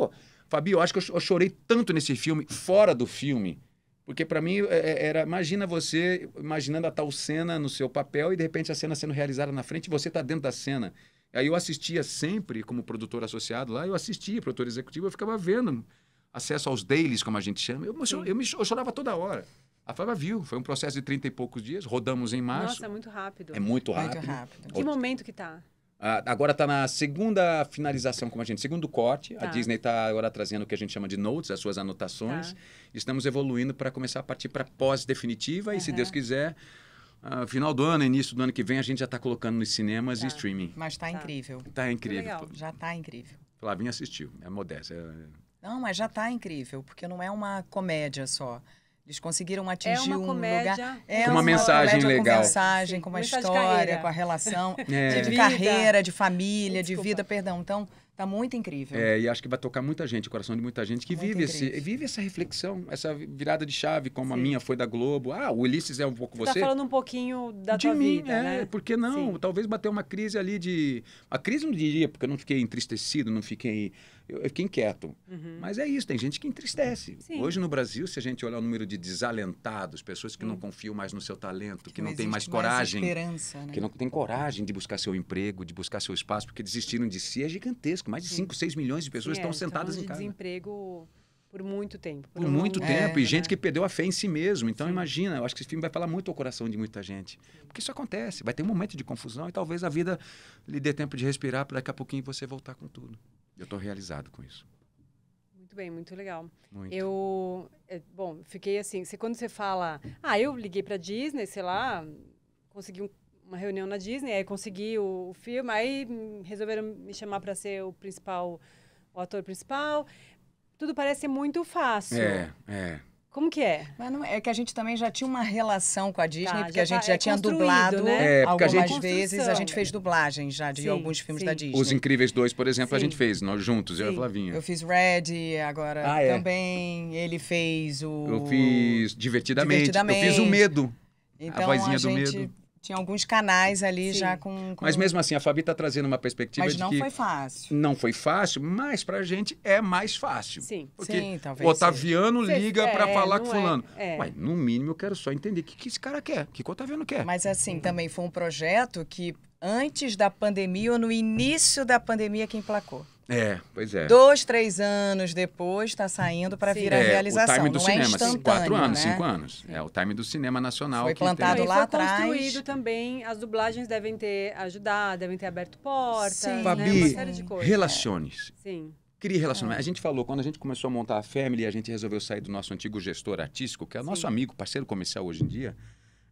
Speaker 2: Pô, Fabio, eu acho que eu, chorei tanto nesse filme, fora do filme. Porque para mim é, é, era, imagina você imaginando a tal cena no seu papel e de repente a cena sendo realizada na frente e você está dentro da cena. Aí eu assistia sempre como produtor associado lá, eu assistia, produtor executivo, eu ficava vendo acesso aos dailies, como a gente chama. Eu, eu, eu, me, eu chorava toda hora. A Fábio viu, foi um processo de 30 e poucos dias, rodamos em março. Nossa, é
Speaker 1: muito rápido. É muito rápido. Muito rápido. Que momento que tá?
Speaker 2: Ah, agora está na segunda finalização, como a gente, segundo corte. Tá. A Disney está agora trazendo o que a gente chama de notes, as suas anotações. Tá. Estamos evoluindo para começar a partir para pós-definitiva uhum. e, se Deus quiser, uh, final do ano, início do ano que vem, a gente já está colocando nos cinemas tá. e streaming.
Speaker 3: Mas está tá. incrível.
Speaker 2: Está incrível.
Speaker 3: Já está incrível.
Speaker 2: Flavinha assistiu, é modéstia. É...
Speaker 3: Não, mas já está incrível, porque não é uma comédia só. Eles conseguiram é atingir é um comédia, lugar. É com uma, uma mensagem comédia, legal. Com mensagem, Sim, com uma história, com a relação é. de, de carreira, de família, Desculpa. de vida, perdão. Então, tá muito incrível. É,
Speaker 2: e acho que vai tocar muita gente, o coração de muita gente que vive, esse, vive essa reflexão, essa virada de chave, como Sim. a minha foi da Globo. Ah, o Ulisses é um pouco você. Tá você tá falando
Speaker 3: um pouquinho da
Speaker 1: de tua mim, vida, é, né? Por que não?
Speaker 2: Sim. Talvez bater uma crise ali de. A crise não diria, porque eu não fiquei entristecido, não fiquei eu, eu fiquei inquieto. Uhum. Mas é isso, tem gente que entristece. Sim. Hoje no Brasil, se a gente olhar o número de desalentados, pessoas que uhum. não hum. confiam mais no seu talento, que, que não, não têm mais coragem. Mais né? Que não têm coragem de buscar seu emprego, de buscar seu espaço, porque desistiram de si, é gigantesco. Mais de 5, 6 milhões de pessoas Sim, estão é, sentadas em de casa.
Speaker 1: desemprego por muito tempo. Por, por um... muito tempo. É, e
Speaker 2: gente né? que perdeu a fé em si mesmo. Então, Sim. imagina, eu acho que esse filme vai falar muito ao coração de muita gente. Porque
Speaker 1: isso acontece.
Speaker 2: Vai ter um momento de confusão e talvez a vida lhe dê tempo de respirar para daqui a pouquinho você voltar com tudo. Eu estou realizado com isso.
Speaker 1: Muito bem, muito legal. Muito. Eu, é, bom, fiquei assim, você, quando você fala, ah, eu liguei para Disney, sei lá, consegui um, uma reunião na Disney, aí consegui o, o filme, aí resolveram me chamar para ser
Speaker 3: o principal, o ator principal. Tudo parece muito fácil. É, é. Como que é? Mas não, é que a gente também já tinha uma relação com a Disney, tá, porque a gente tá, já é tinha dublado né? é, algumas a gente... vezes. A gente fez dublagem já de sim, alguns filmes sim. da Disney. Os
Speaker 2: Incríveis 2, por exemplo, sim. a gente fez, nós juntos, eu e a Flavinha. Eu
Speaker 3: fiz Red, agora ah, é. também. Ele fez o... Eu
Speaker 2: fiz Divertidamente. Divertidamente. Eu fiz o Medo.
Speaker 3: Então, a vozinha a do gente... medo tinha alguns canais ali Sim. já com, com, Mas
Speaker 2: mesmo assim, a Fabi está trazendo uma perspectiva mas de que... Mas não foi
Speaker 3: fácil.
Speaker 2: Não foi fácil, mas para a gente
Speaker 3: é mais fácil. Sim, Porque Sim talvez o Otaviano seja. liga é, para falar com é, fulano. é. Ué,
Speaker 2: no mínimo eu quero só entender o que, que esse cara quer, o que, que o Otaviano quer.
Speaker 3: Mas assim, uhum. também foi um projeto que antes da pandemia ou no início da pandemia que emplacou.
Speaker 2: É, pois é. Dois,
Speaker 3: três anos depois está saindo para vir a é, realização. O time do Não é cinema, é quatro anos, né? cinco
Speaker 2: anos. É o time do cinema nacional. Foi plantado lá foi
Speaker 3: atrás. construído
Speaker 1: também, as dublagens devem ter ajudado, devem ter aberto portas, Sim. Né? Fabi, né? uma série de coisas.
Speaker 2: Relaciones. É. Sim. Crie é. relacionamento. A gente falou, quando a gente começou a montar a Family, a gente resolveu sair do nosso antigo gestor artístico, que é o nosso amigo, parceiro comercial hoje em dia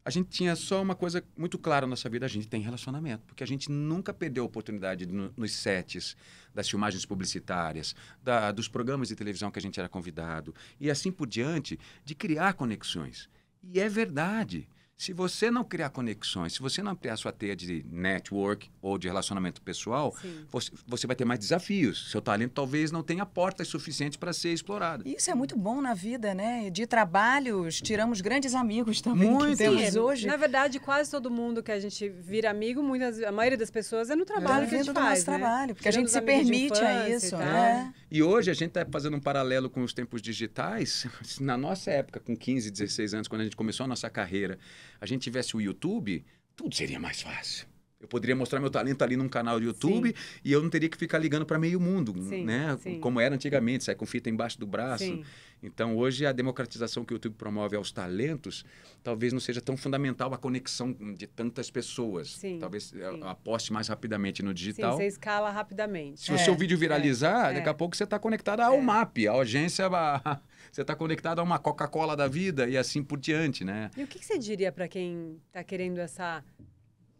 Speaker 2: a gente tinha só uma coisa muito clara na nossa vida, a gente tem relacionamento, porque a gente nunca perdeu a oportunidade no, nos sets, das filmagens publicitárias, da, dos programas de televisão que a gente era convidado, e assim por diante, de criar conexões. E é verdade. Se você não criar conexões, se você não ampliar sua teia de network ou de relacionamento pessoal, você, você, vai ter mais desafios. Seu talento talvez não tenha portas suficientes para ser explorado.
Speaker 3: Isso é muito bom na vida, né? De trabalhos, tiramos grandes amigos também muito. que temos é, hoje. Na verdade, quase todo
Speaker 1: mundo que a gente vira amigo, muitas, a maioria das pessoas é no trabalho é. que a gente faz, né? trabalho, porque a gente se permite a isso, e né?
Speaker 2: E hoje a gente está fazendo um paralelo com os tempos digitais. Na nossa época, com 15, 16 anos, quando a gente começou a nossa carreira, a gente tivesse o YouTube, tudo seria mais fácil. Eu poderia mostrar meu talento ali num canal do YouTube sim. e eu não teria que ficar ligando para meio mundo, sim, né? Sim. Como era antigamente, sai com fita embaixo do braço. Então, hoje, a democratização que o YouTube promove aos talentos talvez não seja tão fundamental a conexão de tantas pessoas. Talvez é, aposte mais rapidamente no digital. você
Speaker 1: escala rapidamente. Se é, o seu é, vídeo viralizar, é, daqui a é. pouco
Speaker 2: você está conectado ao é. MAP, à agência... A você está conectado a uma Coca-Cola da vida e assim por diante, né?
Speaker 1: E o que, você diria para quem está querendo essa,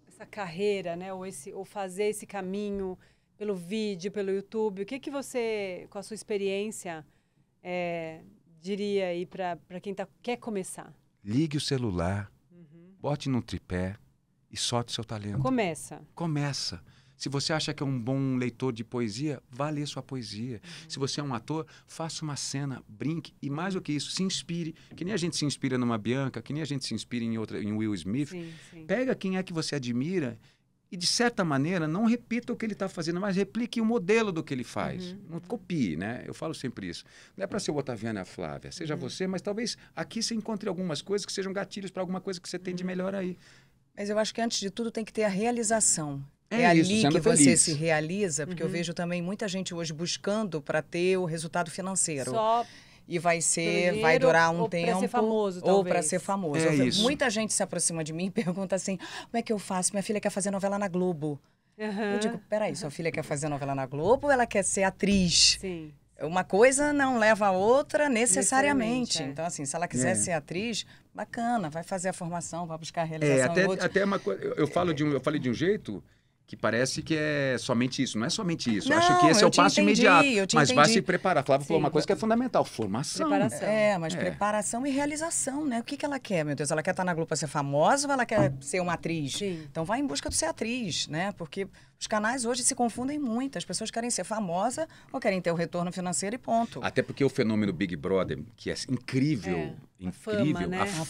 Speaker 1: essa carreira, né? Ou, esse, ou fazer esse caminho pelo vídeo, pelo YouTube? O que, que você, com a sua experiência, é, diria aí para quem tá, quer começar?
Speaker 2: Ligue o celular, uhum. bote num tripé e solte seu talento. Começa. Começa. Se você acha que é um bom leitor de poesia, vá ler sua poesia. Uhum. Se você é um ator, faça uma cena, brinque e mais do que isso, se inspire. Que nem a gente se inspira numa Bianca, que nem a gente se inspira em outra, em Will Smith. Sim, sim. Pega quem é que você admira e de certa maneira não repita o que ele está fazendo, mas replique o modelo do que ele faz. Uhum. Não copie, né? Eu falo sempre isso. Não é para ser o Otaviano e a Flávia, seja uhum. você, mas talvez aqui você encontre algumas coisas que sejam gatilhos para alguma coisa que você tem de uhum. melhor aí. Mas eu
Speaker 3: acho que antes de tudo tem que ter a realização. É, é isso, ali que feliz. você se realiza, porque uhum. eu vejo também muita gente hoje buscando para ter o resultado financeiro. Só e vai ser, vai durar um ou tempo. Ou para ser famoso, Ou para ser famoso. É isso. Muita gente se aproxima de mim e pergunta assim: como é que eu faço? Minha filha quer fazer novela na Globo. Uhum. Eu digo: peraí, sua filha quer fazer novela na Globo ou ela quer ser atriz? Sim. Uma coisa não leva a outra necessariamente. É. Então, assim, se ela quiser é. ser atriz, bacana, vai fazer a formação, vai buscar a é, realização. É, até, até uma
Speaker 2: coisa. Eu, eu, falo um, eu falei de um jeito que parece que é somente isso. Não é somente isso. Não, acho que esse é o passo entendi, imediato. Mas vai se preparar. A Flávia falou uma coisa que é fundamental: formação. Preparação.
Speaker 3: É, mas é. preparação e realização, né? O que, que ela quer, meu Deus? Ela quer estar na Globo para ser famosa ou ela quer ah. ser uma atriz? Sim. Então vai em busca de ser atriz, né? Porque os canais hoje se confundem muito. As pessoas querem ser famosa ou querem ter o retorno financeiro e ponto. Até
Speaker 2: porque o fenômeno Big Brother, que é incrível, é, incrível, a fama, né? a fama, a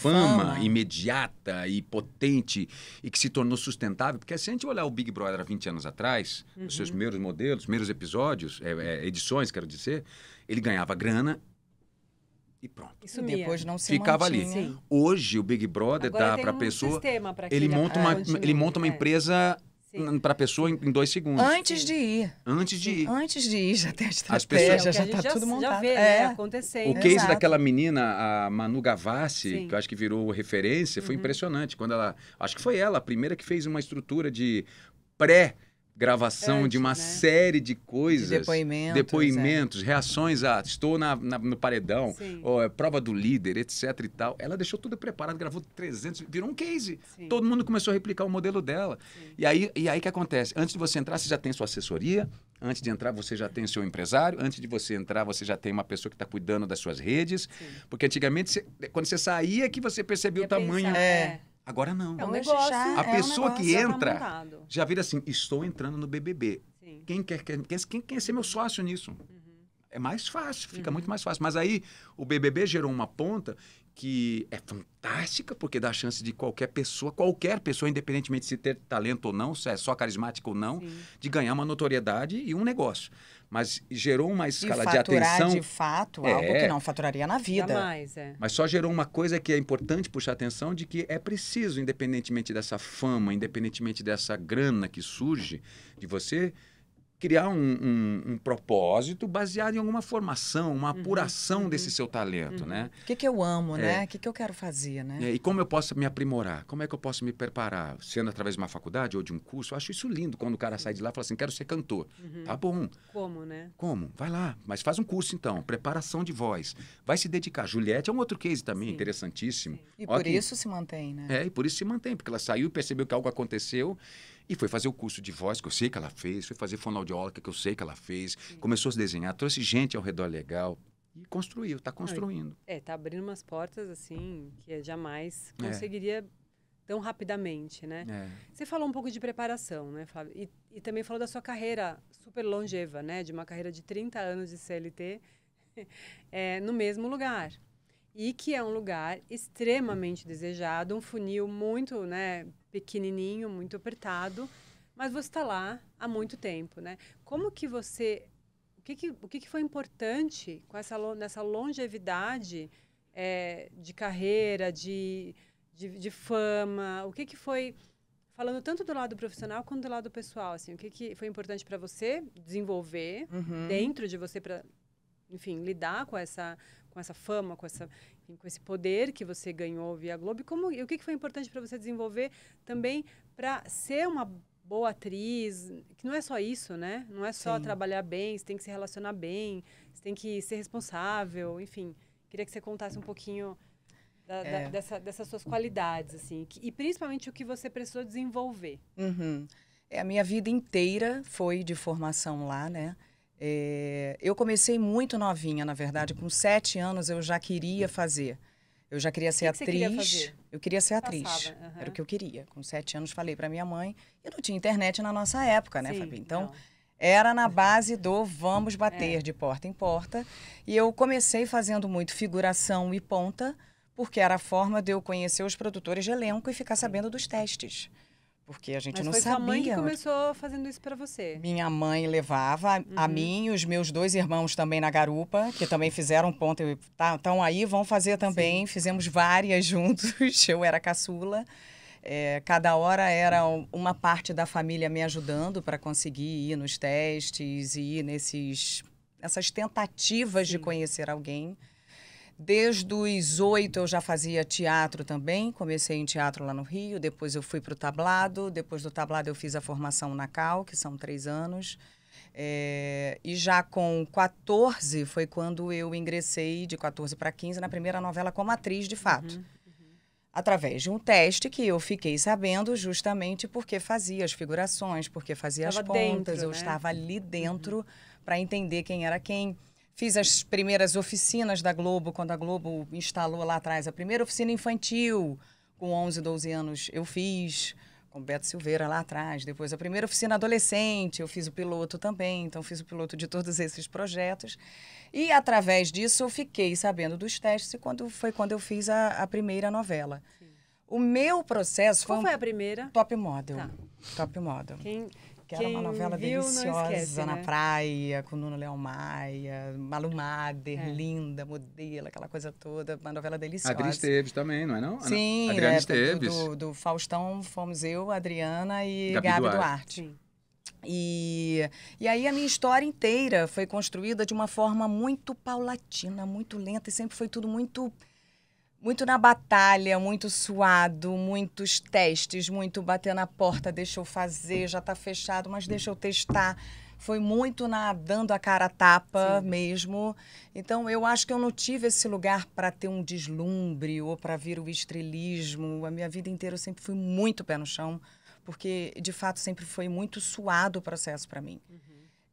Speaker 2: fama imediata e potente e que se tornou sustentável. Porque se a gente olhar o Big Brother há 20 anos atrás, uhum. os seus primeiros modelos, primeiros episódios, é, é, edições, quero dizer, ele ganhava grana e pronto. Isso
Speaker 3: depois não se ficava mantinha. ali. Sim.
Speaker 2: Hoje o Big Brother Agora dá para a pessoa, ele monta uma, ele né? monta uma é. empresa para a pessoa em, dois segundos. Antes de ir. Antes de ir.
Speaker 3: Antes de ir, já tem a estratégia, pessoas... já está tudo montado. Já vê, é. Né, acontecendo. O case Exato. daquela
Speaker 2: menina, a Manu Gavassi, Sim. que eu acho que virou referência, foi uhum. impressionante. Quando ela, acho que foi ela a primeira que fez uma estrutura de pré- gravação de uma né? série de coisas. De depoimentos. Depoimentos, é. reações a estou na, na no paredão, ou, é, prova do líder, etc e tal. Ela deixou tudo preparado, gravou 300, virou um case. Sim. Todo mundo começou a replicar o modelo dela. E aí e aí que acontece? Antes de você entrar, você já tem sua assessoria, antes de entrar você já tem seu empresário, antes de você entrar você já tem uma pessoa que está cuidando das suas redes. Sim. Porque antigamente, você, quando você saía que você percebia o tamanho... é. é. Agora não. É um negócio, a pessoa é um que tá entra já vira assim, estou entrando no BBB. Sim. Quem quer, quer, quem quer ser meu sócio nisso? Uhum. É mais fácil, fica uhum. muito mais fácil. Mas aí o BBB gerou uma ponta que é fantástica, porque dá a chance de qualquer pessoa, qualquer pessoa, independentemente se ter talento ou não, se é só carismática ou não, Sim. de ganhar uma notoriedade e um negócio mas gerou uma escala de atenção. de fato é, algo que não
Speaker 3: faturaria na vida. Jamais, é.
Speaker 2: Mas só gerou uma coisa que é importante puxar atenção de que é preciso, independentemente dessa fama, independentemente dessa grana que surge de você criar um, um, um, propósito baseado em alguma formação, uma uhum, apuração uhum. desse seu talento, uhum. né?
Speaker 3: O que, que eu amo, é. né? O que, que eu quero fazer, né? É,
Speaker 2: e como eu posso me aprimorar? Como é que eu posso me preparar? Sendo através de uma faculdade ou de um curso? Eu acho isso lindo quando o cara sai de lá e fala assim, quero ser cantor. Uhum. Tá bom. Como, né? Como? Vai lá. Mas faz um curso, então. Preparação de voz. Vai se dedicar. Juliette é um outro case também, Sim. interessantíssimo. Sim. E Ó por aqui. isso
Speaker 3: se mantém, né? É, e
Speaker 2: por isso se mantém. Porque ela saiu e percebeu que algo aconteceu e foi fazer o curso de voz, que eu sei que ela fez, foi fazer fonoaudióloga, que eu sei que ela fez, Sim. começou a desenhar, trouxe gente ao redor legal e construiu, está construindo.
Speaker 1: É, está abrindo umas portas, assim, que jamais é. conseguiria é. tão rapidamente, né? É. Você falou um pouco de preparação, né, Flávio? E, e também falou da sua carreira super longeva, né? De uma carreira de 30 anos de CLT é, eh, no mesmo lugar e que é um lugar extremamente desejado, um funil muito né, pequenininho, muito apertado, mas você está lá há muito tempo, né? Como que você, o que, que, o que, que foi importante com essa nessa longevidade é, de carreira, de, de, de, fama? O que que foi falando tanto do lado profissional quanto do lado pessoal, assim, o que que foi importante para você desenvolver uhum. dentro de você para, enfim, lidar com essa com essa fama, com, essa, enfim, com esse poder que você ganhou via Globo? E, como, e o que, que foi importante para você desenvolver também para ser uma boa atriz, que não é só isso, né? Não é só Sim. trabalhar bem, você tem que se relacionar bem, você tem que ser responsável, enfim. Queria que você contasse um pouquinho da, é. da, dessa, dessas suas qualidades, assim, que, e principalmente o que você precisou desenvolver.
Speaker 3: Uhum. É, a minha vida inteira foi de formação lá, né? É, eu comecei muito novinha, na verdade. Com sete anos eu já queria fazer. Eu já queria ser que atriz. Que queria fazer? Eu queria ser atriz. Uhum. Era o que eu queria. Com sete anos falei para minha mãe. E não tinha internet na nossa época, né, Sim, Fabi? Então. Não. Era na base do vamos é. bater é. de porta em porta. E eu comecei fazendo muito figuração e ponta, porque era a forma de eu conhecer os produtores de elenco e ficar sabendo dos testes porque a gente Mas não foi sabia. Sua mãe que
Speaker 1: começou fazendo isso para você.
Speaker 3: Minha mãe levava uhum. a mim e os meus dois irmãos também na garupa, que também fizeram ponto. Estão tá, aí, vão fazer também. Sim. Fizemos várias juntos. Eu era caçula. É, cada hora era uma parte da família me ajudando para conseguir ir nos testes e ir nesses essas tentativas Sim. de conhecer alguém. Desde os oito eu já fazia teatro também, comecei em teatro lá no Rio, depois eu fui para o tablado, depois do tablado eu fiz a formação na Cal, que são três anos. É, e já com 14 foi quando eu ingressei, de 14 para 15, na primeira novela como atriz de fato. Uhum, uhum. Através de um teste que eu fiquei sabendo justamente porque fazia as figurações, porque fazia estava as pontas, dentro, eu né? estava ali uhum. dentro uhum. para entender quem era quem. Fiz as primeiras oficinas da Globo, quando a Globo instalou lá atrás a primeira oficina infantil, com 11, 12 anos eu fiz, com Beto Silveira lá atrás. Depois a primeira oficina adolescente, eu fiz o piloto também, então fiz o piloto de todos esses projetos. E através disso eu fiquei sabendo dos testes e quando, foi quando eu fiz a, a primeira novela. Sim. O meu processo Qual foi, um foi a primeira? Top Model. Tá. Top Model. Quem que Quem era uma novela viu, deliciosa esquece, na né? praia, com Nuno Leão Maia, Malu Mader, é. linda, modelo, aquela coisa toda, uma novela deliciosa. Adri Esteves
Speaker 2: também, não é não? Sim, Adriana é, Esteves. Do, do,
Speaker 3: do, Faustão fomos eu, Adriana e Gabi, Gabi Duarte. Duarte. Sim. E, e aí a minha história inteira foi construída de uma forma muito paulatina, muito lenta, e sempre foi tudo muito muito na batalha, muito suado, muitos testes, muito bater na porta, deixa eu fazer, já está fechado, mas deixa eu testar. Foi muito na dando a cara a tapa Sim. mesmo. Então eu acho que eu não tive esse lugar para ter um deslumbre ou para vir o estrelismo. A minha vida inteira eu sempre fui muito pé no chão, porque de fato sempre foi muito suado o processo para mim. Uhum.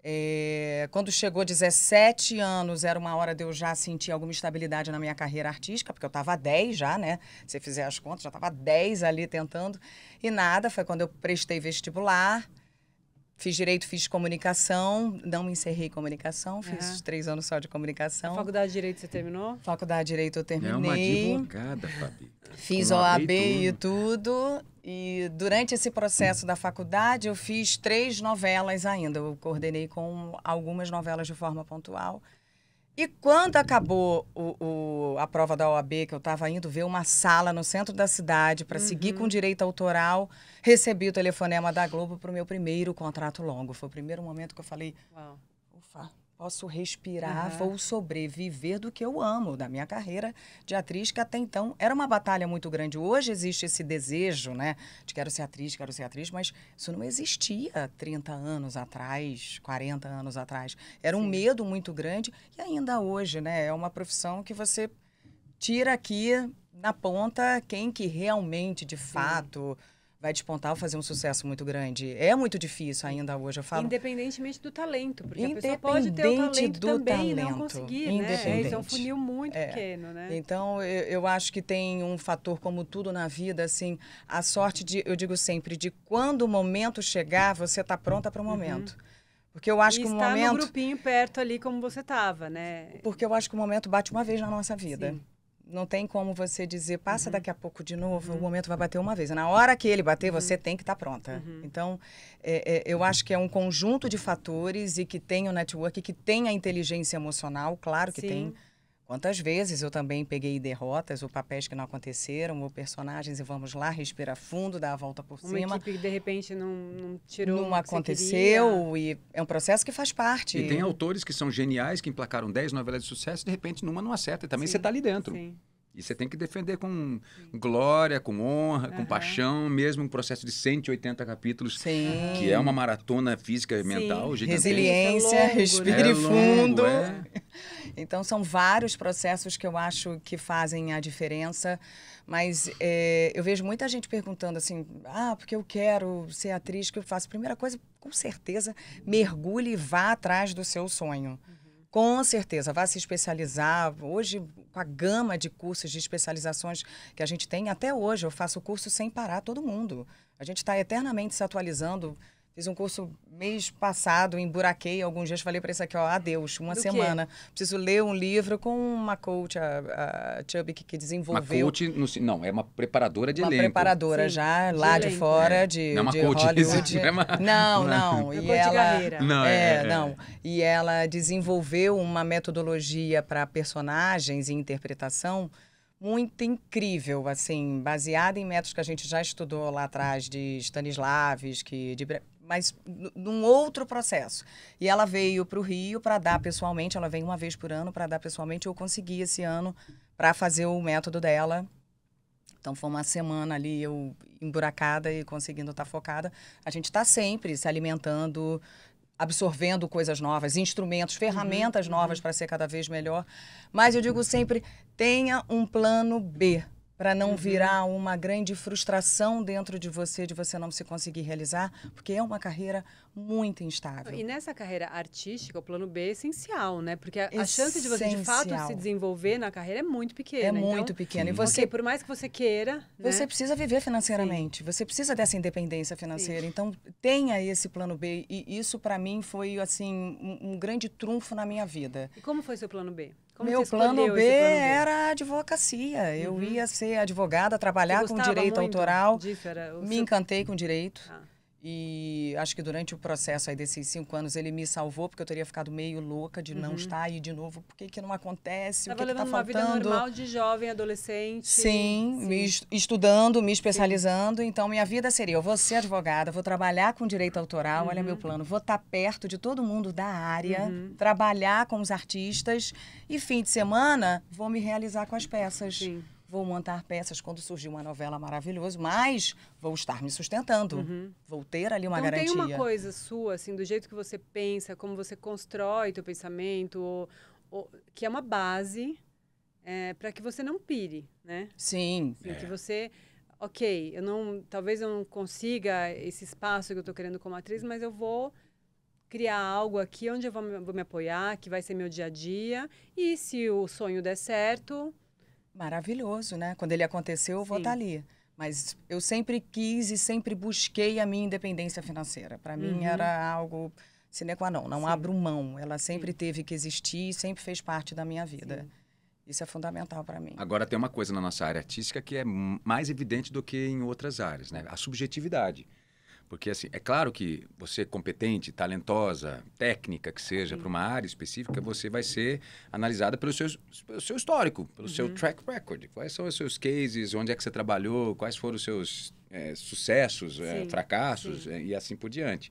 Speaker 3: É, quando chegou 17 anos, era uma hora de eu já sentir alguma estabilidade na minha carreira artística, porque eu estava 10 já, né? Se fizer as contas, já estava 10 ali tentando. E nada, foi quando eu prestei vestibular. Fiz direito, fiz comunicação, não encerrei comunicação, fiz é. três anos só de comunicação. A faculdade de Direito você terminou? Faculdade de Direito eu terminei. É uma advogada, Fabi. Fiz Com OAB e tudo. E durante esse processo da faculdade, eu fiz três novelas ainda. Eu coordenei com algumas novelas de forma pontual. E quando acabou o, o, a prova da OAB, que eu estava indo ver uma sala no centro da cidade para uhum. seguir com uhum. direito autoral, recebi o telefonema da Globo para o meu primeiro contrato longo. Foi o primeiro momento que eu falei: Uau posso respirar, uhum. vou sobreviver do que eu amo, da minha carreira de atriz, que até então era uma batalha muito grande. Hoje existe esse desejo, né, de quero ser atriz, quero ser atriz, mas isso não existia 30 anos atrás, 40 anos atrás. Era um medo muito grande e ainda hoje, né, é uma profissão que você tira aqui na ponta quem que realmente, de Sim. fato, vai despontar ou fazer um sucesso muito grande. É muito difícil ainda hoje, eu falo.
Speaker 1: Independentemente do talento, porque a pessoa pode ter o talento do também talento. e não conseguir, né? é, é um funil muito é. pequeno,
Speaker 3: né? Então, eu, eu, acho que tem um fator, como tudo na vida, assim, a sorte de, eu digo sempre, de quando o momento chegar, você está pronta para o uhum. momento. Uhum. Porque eu acho e que o momento... está no
Speaker 1: grupinho perto ali como você estava, né? Porque eu acho que o
Speaker 3: momento bate uma vez na nossa vida. Sim não tem como você dizer, passa uhum. daqui a pouco de novo, uhum. o momento vai bater uma vez. Na hora que ele bater, você uhum. tem que estar tá pronta. Uhum. Então, é, é, eu acho que é um conjunto de fatores e que tem o network, que tem a inteligência emocional, claro que Sim. tem. Quantas vezes eu também peguei derrotas ou papéis que não aconteceram, ou personagens, e vamos lá, respira fundo, dá a volta por uma cima. Uma
Speaker 1: equipe que de repente não, não tirou. Não aconteceu,
Speaker 3: e é um processo que faz parte. E tem
Speaker 2: autores que são geniais, que emplacaram 10 novelas de sucesso, de repente numa não acerta, e também sim, você está ali dentro. Sim. E você tem que defender com Sim. glória, com honra, uhum. com paixão, mesmo um processo de 180 capítulos, Sim. que é uma maratona física e mental. Gigantesca. Resiliência, é, né? é longo, respire é fundo. Longo, é.
Speaker 3: Então, são vários processos que eu acho que fazem a diferença. Mas é, eu vejo muita gente perguntando assim: ah, porque eu quero ser atriz, que eu faço? Primeira coisa, com certeza, mergulhe e vá atrás do seu sonho. Uhum. Com certeza, vá se especializar. Hoje, com a gama de cursos de especializações que a gente tem, até hoje eu faço curso sem parar todo mundo. A gente está eternamente se atualizando. Fiz um curso mês passado, emburaquei alguns dias, falei para isso aqui, ó, adeus, uma Do semana. Quê? Preciso ler um livro com uma coach, a, a Chubby, que, que desenvolveu. Uma
Speaker 2: coach, no, não, é uma preparadora de uma elenco. Uma preparadora Sim. já, de lá elenco. de, fora, é.
Speaker 3: de, não é uma de coach, Hollywood. É uma... Não, não. É e ela, não, é, é, é, não. E ela desenvolveu uma metodologia para personagens e interpretação muito incrível, assim, baseada em métodos que a gente já estudou lá atrás de Stanislavski, de mas num outro processo. E ela veio para o Rio para dar pessoalmente, ela vem uma vez por ano para dar pessoalmente. Eu consegui esse ano para fazer o método dela. Então foi uma semana ali eu emburacada e conseguindo estar tá focada. A gente está sempre se alimentando, absorvendo coisas novas, instrumentos, uhum, ferramentas uhum. novas para ser cada vez melhor. Mas eu digo sempre, tenha um plano B para não uhum. virar uma grande frustração dentro de você de você não se conseguir realizar, porque é uma carreira muito instável. E
Speaker 1: nessa carreira artística, o plano B é essencial, né? Porque a, chance de você de fato se desenvolver na carreira é muito pequena. É então muito então, pequena. E você, okay, por
Speaker 3: mais que você queira, né? você né? precisa viver financeiramente. Sim. Você precisa dessa independência financeira. Sim. Então tenha esse plano B. E isso para mim foi assim um, um grande trunfo na minha vida.
Speaker 1: E como foi seu plano B?
Speaker 3: Como Meu plano B, plano era a advocacia. Eu uhum. ia ser advogada, trabalhar com direito autoral. me seu... encantei com direito. Ah. E acho que durante o processo aí desses cinco anos ele me salvou, porque eu teria ficado meio louca de não uhum. estar aí de novo. Por que, que não acontece? Tava o que levando que tá faltando? uma vida normal de jovem,
Speaker 1: adolescente. Sim, Sim. Me est
Speaker 3: estudando, me especializando. Sim. Então, minha vida seria: eu vou ser advogada, vou trabalhar com direito autoral, uhum. olha meu uhum. plano. Vou estar tá perto de todo mundo da área, uhum. trabalhar com os artistas. E fim de semana, vou me realizar com as peças. Sim vou montar peças quando surgir uma novela maravilhosa, mas vou estar me sustentando. Uhum. Vou ter ali uma então, garantia. Tem uma coisa
Speaker 1: sua, assim, do jeito que você pensa, como você constrói teu pensamento, ou, ou, que é uma base é, para que você não pire, né? Sim. Assim, é. Que você ok, eu não, talvez eu não consiga esse espaço que eu estou querendo como atriz, mas eu vou criar algo aqui onde eu vou me, vou me, apoiar, que vai ser meu dia a dia. E se o sonho der certo,
Speaker 3: Maravilhoso, né? Quando ele aconteceu, eu Sim. vou tá estar ali. Mas eu sempre quis e sempre busquei a minha independência financeira. Para uhum. mim era algo sine qua non, não Sim. abro mão. Ela sempre Sim. teve que existir e sempre fez parte da minha vida. Sim. Isso é fundamental para mim. Agora tem
Speaker 2: uma coisa na nossa área artística que é mais evidente do que em outras áreas, né? A subjetividade. Porque, assim, é claro que você competente, talentosa, técnica que seja para uma área específica, você vai ser analisada pelo seu, pelo seu histórico, pelo uhum. seu track record. Quais são os seus cases, onde é que você trabalhou, quais foram os seus é, sucessos, é, fracassos é, e assim por diante.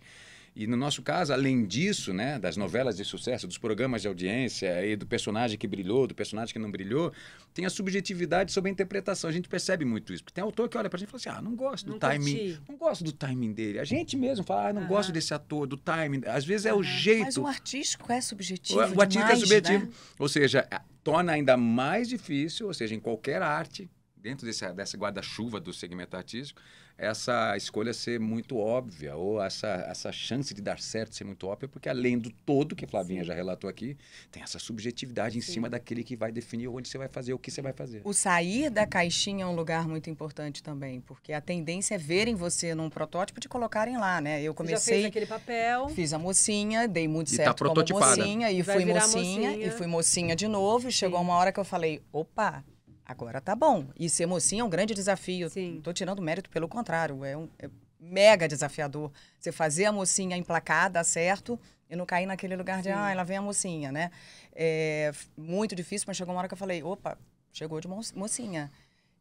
Speaker 2: E no nosso caso, além disso, né, das novelas de sucesso, dos programas de audiência e do personagem que brilhou, do personagem que não brilhou, tem a subjetividade sobre a interpretação. A gente percebe muito isso. Porque tem autor que olha pra gente e fala assim: ah, não gosto do não timing. Curti. Não gosto do timing dele. A gente mesmo fala, ah, não ah. gosto desse ator, do timing. Às vezes é ah. o jeito. Mas o
Speaker 3: artístico é subjetivo. O, o artístico é demais, é subjetivo. Né?
Speaker 2: Ou seja, torna ainda mais difícil, ou seja, em qualquer arte, dentro desse, dessa guarda-chuva do segmento artístico, essa escolha ser muito óbvia, ou essa, essa chance de dar certo ser muito óbvia, porque além do todo, que a Flavinha Sim. já relatou aqui, tem essa subjetividade em Sim. cima daquele que vai definir onde você vai fazer, o que você vai fazer.
Speaker 3: O sair da caixinha é um lugar muito importante também, porque a tendência é verem você num protótipo de colocarem lá, né? Eu comecei. Já aquele
Speaker 1: papel.
Speaker 3: Fiz a mocinha, dei muito tá certo tá prototipada. como mocinha, e vai fui mocinha, mocinha, e fui mocinha de novo, e chegou Sim. uma hora que eu falei: opa, Agora tá bom. E ser mocinha é um grande desafio. Sim. Tô tirando mérito, pelo contrário. É um é mega desafiador. Você fazer a mocinha emplacar, dar certo e não cair naquele lugar de, Sim. ah, ela vem a mocinha, né? É muito difícil, mas chegou uma hora que eu falei, opa, chegou de mocinha.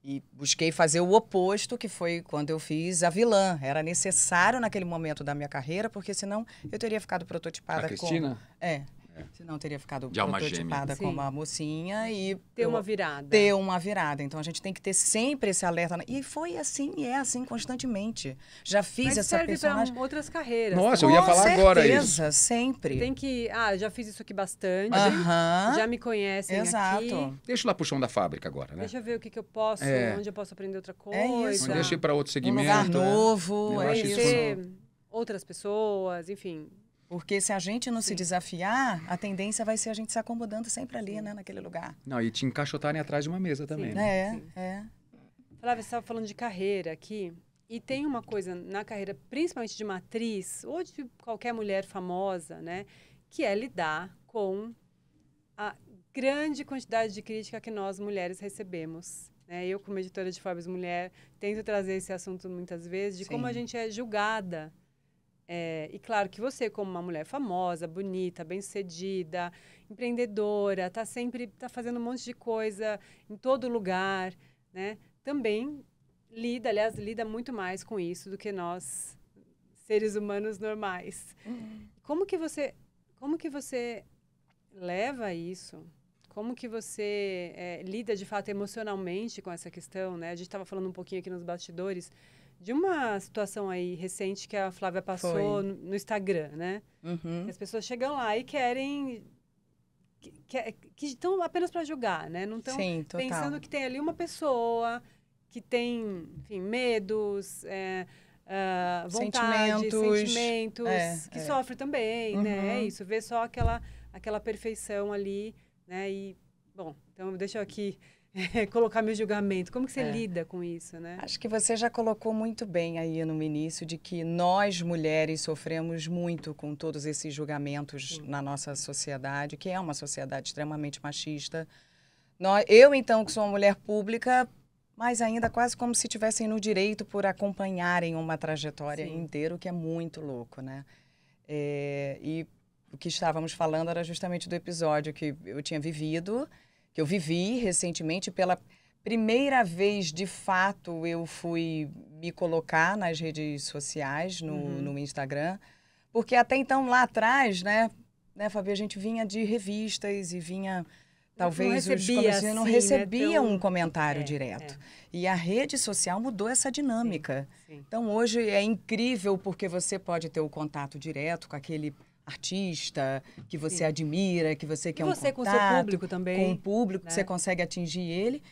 Speaker 3: E busquei fazer o oposto, que foi quando eu fiz a vilã. Era necessário naquele momento da minha carreira, porque senão eu teria ficado prototipada a Cristina? com. Cristina? É se é. Senão teria ficado de prototipada como a mocinha e... Ter uma virada. Ter uma virada. Então, a gente tem que ter sempre esse alerta. Né? E foi assim, e é assim constantemente. Já fiz Mas essa serve personagem... serve
Speaker 1: outras carreiras. Nossa, né? eu ia falar certeza, agora isso.
Speaker 3: Com sempre. Tem
Speaker 1: que... Ah, já fiz isso aqui bastante. Uh -huh. Já me conhecem Exato. Aqui.
Speaker 2: Deixa lá pro chão da fábrica agora, né? Deixa eu
Speaker 1: ver o que, que eu posso, é. onde eu posso aprender outra coisa. É isso. Não deixa ir para outro segmento. Um lugar é. novo. É. Eu é
Speaker 2: isso.
Speaker 3: Outras pessoas, enfim... Porque se a gente não Sim. se desafiar, a tendência vai ser a gente se acomodando sempre ali, Sim. né, naquele lugar.
Speaker 2: Não, e te encaixotarem atrás de uma mesa também, Sim.
Speaker 1: né? É, Sim. é. Flávia, você estava falando de carreira aqui. E tem uma coisa na carreira, principalmente de matriz, ou de qualquer mulher famosa, né? Que é lidar com a grande quantidade de crítica que nós mulheres recebemos. Né? Eu, como editora de Forbes Mulher, tento trazer esse assunto muitas vezes, de Sim. como a gente é julgada é, e claro que você, como uma mulher famosa, bonita, bem-sucedida, empreendedora, está sempre tá fazendo um monte de coisa em todo lugar, né? Também lida, aliás, lida muito mais com isso do que nós, seres humanos normais. Uhum. Como que você, como que você leva isso? Como que você é, lida de fato emocionalmente com essa questão, né? A gente estava falando um pouquinho aqui nos bastidores de uma situação aí recente que a Flávia passou no, no, Instagram, né? Uhum. As pessoas chegam lá e querem que estão apenas para julgar, né? Não estão pensando que tem ali uma pessoa que tem, enfim, medos, é, uh, vontades, sentimentos, sentimentos é, que é. sofre também, uhum. né? É uhum. isso, vê só aquela, aquela perfeição ali, né? E, bom, então deixa eu aqui colocar
Speaker 3: meu julgamento. Como que você é. lida
Speaker 1: com isso, né?
Speaker 3: Acho que você já colocou muito bem aí no início de que nós mulheres sofremos muito com todos esses julgamentos Sim. na nossa sociedade, que é uma sociedade extremamente machista. Nós, eu então que sou uma mulher pública, mas ainda quase como se tivessem no direito por acompanharem uma trajetória Sim. inteira, o que é muito louco, né? É, e o que estávamos falando era justamente do episódio que eu tinha vivido que eu vivi recentemente pela primeira vez, de fato, eu fui me colocar nas redes sociais, no, uhum. no Instagram, porque até então, lá atrás, né, né, Fabi, a gente vinha de revistas e vinha... Talvez não recebia, os assim, não recebia né, um comentário é, direto. É. E a rede social mudou essa dinâmica. Sim, sim. Então hoje é incrível porque você pode ter o contato direto com aquele artista que você Sim. admira, que você quer e um você contato, com o seu público também. Com o público, né? que você consegue atingir ele.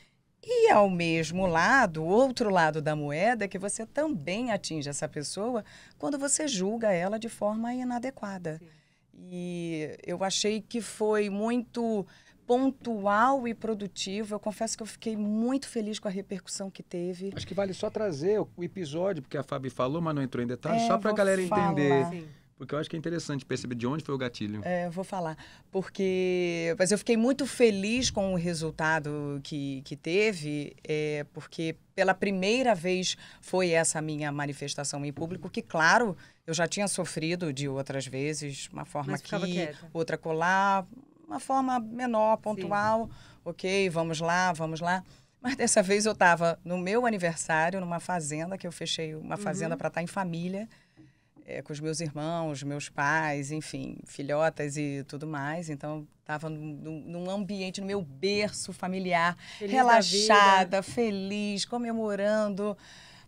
Speaker 3: E ao mesmo lado, outro lado da moeda, que você também atinge essa pessoa quando você julga ela de forma inadequada. Sim. E eu achei que foi muito pontual e produtivo. Eu confesso que eu fiquei muito feliz com a repercussão que teve. Acho que
Speaker 2: vale só trazer o episódio, porque a Fábio falou, mas não entrou em detalhes, é, só para a galera falar. entender. Sim porque eu acho que é interessante perceber de onde foi o gatilho.
Speaker 3: É, eu vou falar. Porque. Mas eu fiquei muito feliz com o resultado que, que teve, é, porque pela primeira vez foi essa minha manifestação em público, que, claro, eu já tinha sofrido de outras vezes, uma forma aqui, outra colar, uma forma menor, pontual. Sim. Ok, vamos lá, vamos lá. Mas dessa vez eu estava no meu aniversário, numa fazenda, que eu fechei uma uhum. fazenda uhum. para estar tá em família é, com os meus irmãos, meus pais, enfim, filhotas e tudo mais. Então, estava num, num, ambiente, no meu berço familiar, feliz relaxada, feliz, comemorando.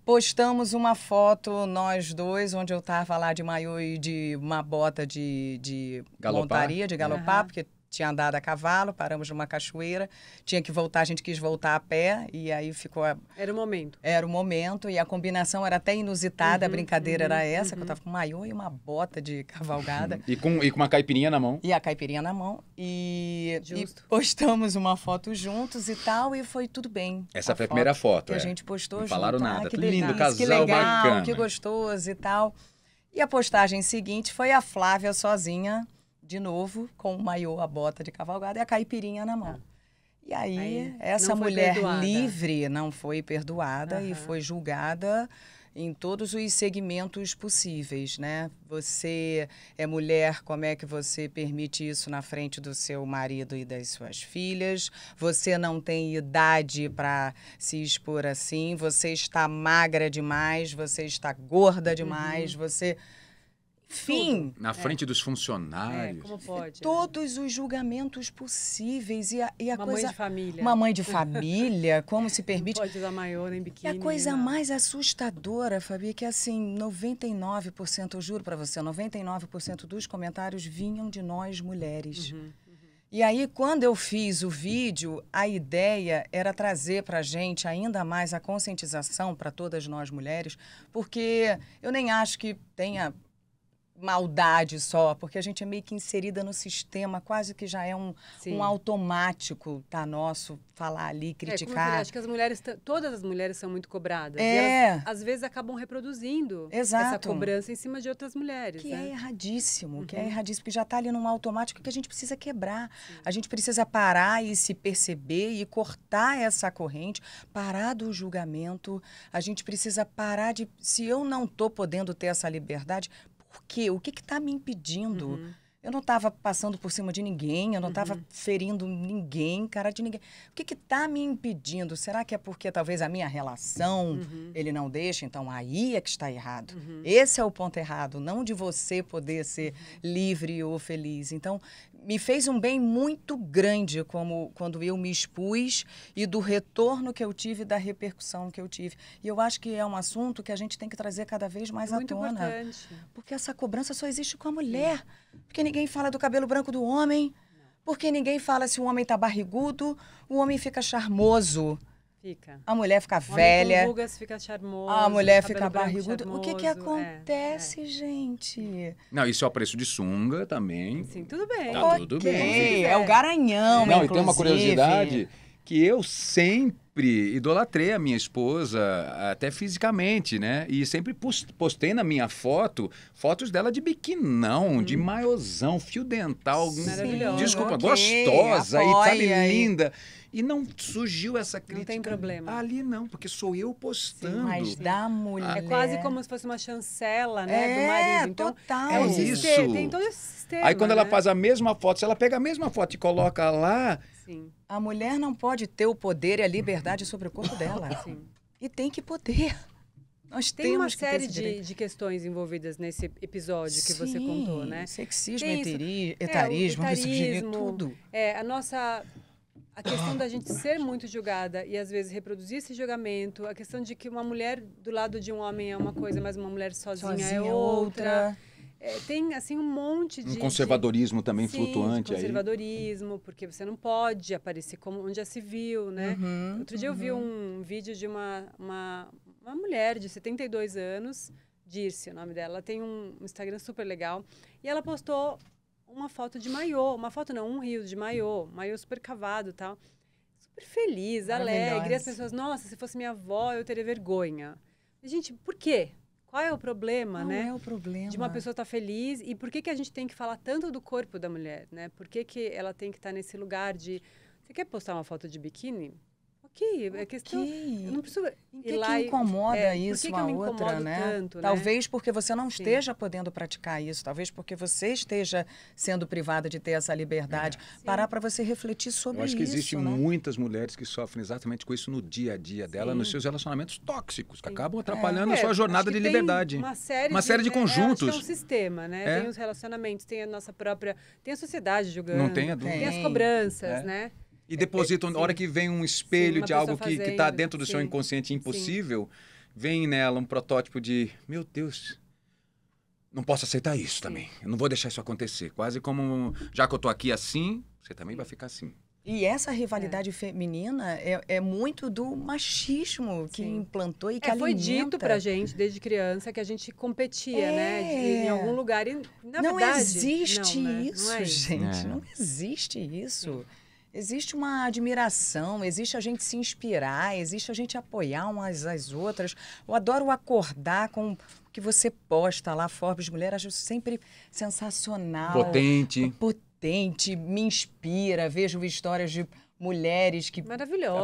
Speaker 3: Postamos uma foto, nós dois, onde eu estava lá de maiô e de uma bota de, de montaria, de galopar, uhum. porque tinha andado a cavalo, paramos numa cachoeira, tinha que voltar, a gente quis voltar a pé e aí ficou. A... Era o momento. Era o momento e a combinação era até inusitada, uhum, a brincadeira uhum, era essa, uhum. que eu uhum. tava com um maiô e uma bota de cavalgada.
Speaker 2: e, com, e com uma caipirinha na mão.
Speaker 3: E a caipirinha na mão. E, e postamos uma foto juntos e tal e foi tudo bem. Essa a foi a primeira foto. Que é. a gente postou Não junto. falaram ah, nada. Ah, que Lindo, delícia, casal que legal, bacana. Que gostoso e tal. E a postagem seguinte foi a Flávia sozinha de novo, com o maiô, a bota de cavalgada e a caipirinha na mão. Ah. E aí, aí essa mulher perdoada. livre não foi perdoada uhum. e foi julgada em todos os segmentos possíveis, né? Você é mulher, como é que você permite isso na frente do seu marido e das suas filhas? Você não tem idade para se expor assim, você está magra demais, você está gorda uhum. demais, uhum. você Fim. Na
Speaker 2: é. frente é. dos funcionários. É,
Speaker 3: como pode? É. Todos os julgamentos possíveis e a, e a uma coisa. Mãe de família. Uma mãe de família, como se permite. Não pode
Speaker 1: usar maior em
Speaker 3: biquíni. E a coisa não. mais assustadora, Fabi, é que assim, 99%, eu juro para você, 99% dos comentários vinham de nós mulheres. Uhum, uhum. E aí, quando eu fiz o vídeo, a ideia era trazer para a gente ainda mais a conscientização para todas nós mulheres, porque eu nem acho que tenha maldade só, porque a gente é meio que inserida no sistema, quase que já é um, um automático, tá nosso, falar ali, é, criticar. É, acho que
Speaker 1: as mulheres, todas as mulheres são muito cobradas. É. Elas, às vezes acabam reproduzindo Exato. essa cobrança
Speaker 3: em cima de outras mulheres. Que né? é erradíssimo, uhum. que é uhum. erradíssimo, que já está ali num automático que a gente precisa quebrar. Sim. A gente precisa parar e se perceber e cortar essa corrente, parar do julgamento. A gente precisa parar de, se eu não estou podendo ter essa liberdade, por quê? O que está me impedindo? Uhum. Eu não estava passando por cima de ninguém, eu não estava uhum. ferindo ninguém, cara de ninguém. O que está me impedindo? Será que é porque talvez a minha relação uhum. ele não deixa? Então aí é que está errado. Uhum. Esse é o ponto errado, não de você poder ser uhum. livre ou feliz. Então me fez um bem muito grande como quando eu me expus e do retorno que eu tive, da repercussão que eu tive. E eu acho que é um assunto que a gente tem que trazer cada vez mais à tona. Importante. Porque essa cobrança só existe com a mulher. Porque ninguém fala do cabelo branco do homem. Porque ninguém fala se o homem tá barrigudo, o homem fica charmoso. Fica. A mulher fica velha. Com rugas fica charmoso. A mulher fica barriguda. Charmoso, o que que acontece, é, é. gente?
Speaker 2: Não, isso é o preço de sunga também. Sim, tudo bem. Tá okay. tudo bem. É
Speaker 3: o garanhão, Não, e tem uma curiosidade
Speaker 2: que eu sempre idolatrei a minha esposa, até fisicamente, né? E sempre postei na minha foto fotos dela de biquinão, hum. de maiozão, fio dental, Sim. desculpa, okay. gostosa Apoia, e sabe, linda. E... E não
Speaker 3: surgiu essa crítica. Não tem problema. Ali não, porque sou eu postando. Sim, mas da mulher. É quase como
Speaker 1: se fosse uma chancela,
Speaker 3: né? É, do marido. Então, total. É isso. Tem todo esse sistema. Aí quando né? ela faz a
Speaker 2: mesma foto, se ela pega a mesma foto e coloca lá.
Speaker 3: Sim. A mulher não pode ter o poder e a liberdade sobre o corpo dela. Sim. E tem que poder. Nós tem uma série de,
Speaker 1: de, questões envolvidas nesse episódio que Sim, você contou, né? Sexismo, é, etarismo, é, etarismo, etarismo tudo. É, a nossa a questão da gente ser muito julgada e às vezes reproduzir esse julgamento, a questão de que uma mulher do lado de um homem é uma coisa, mas uma mulher sozinha, é sozinha é outra. outra. É, tem assim um monte de um conservadorismo
Speaker 2: de, também sim, flutuante
Speaker 1: conservadorismo aí. porque você não pode aparecer como onde já se viu né uhum, outro dia uhum. eu vi uhum. um vídeo de uma, uma, uma mulher de 72 anos Dirce, o nome dela. Ela tem um Instagram super legal. E ela postou uma foto de maiô, uma foto não, um rio de maiô, maiô super cavado e tal. Super feliz, alegre. As pessoas, nossa, se fosse minha avó, eu teria vergonha. gente, por quê? Qual é o problema, não né? Qual é o
Speaker 3: problema? De uma pessoa
Speaker 1: estar tá feliz e por que, que a gente tem que falar tanto do corpo da mulher, né? Por que, que ela tem que estar tá nesse lugar de. Você quer postar uma foto de biquíni? É quê? É questão.
Speaker 3: não preciso. Em que, que incomoda é, isso que a outra, né? Tanto, né? Talvez porque você não esteja sim. podendo praticar isso, talvez porque você esteja sendo privada de ter essa liberdade. É. Parar para você refletir sobre isso. Eu acho que existem né?
Speaker 2: muitas mulheres que sofrem exatamente com isso no dia a dia dela, sim. nos seus relacionamentos tóxicos, que sim. acabam é. atrapalhando é. a sua jornada de liberdade. Uma série, uma de, série de, é conjuntos. Tem um
Speaker 1: sistema, né? Tem os relacionamentos, tem a nossa própria. Tem a sociedade julgando. Não tem a dúvida. Tem as cobranças, né?
Speaker 2: É, e é, depositam, na hora que vem um espelho sim, de algo que está dentro do sim, seu inconsciente impossível, sim. vem nela um protótipo de, meu Deus, não posso aceitar isso também. Eu não vou deixar isso acontecer. Quase como, já que eu estou aqui assim, você também vai ficar assim.
Speaker 3: E essa rivalidade é. feminina é, é, muito do machismo que Sim. implantou e é, que é, alimenta. Foi dito pra gente
Speaker 1: desde criança que a gente competia, é. né? De, em algum lugar e na não verdade, existe não, né? isso, não isso, gente. Não
Speaker 3: existe isso. Existe uma admiração, existe a gente se inspirar, existe a gente apoiar umas às outras. Eu adoro acordar com o que você posta lá, Forbes Mulher, acho sempre sensacional. Potente. Potente, me inspira, vejo histórias de mulheres que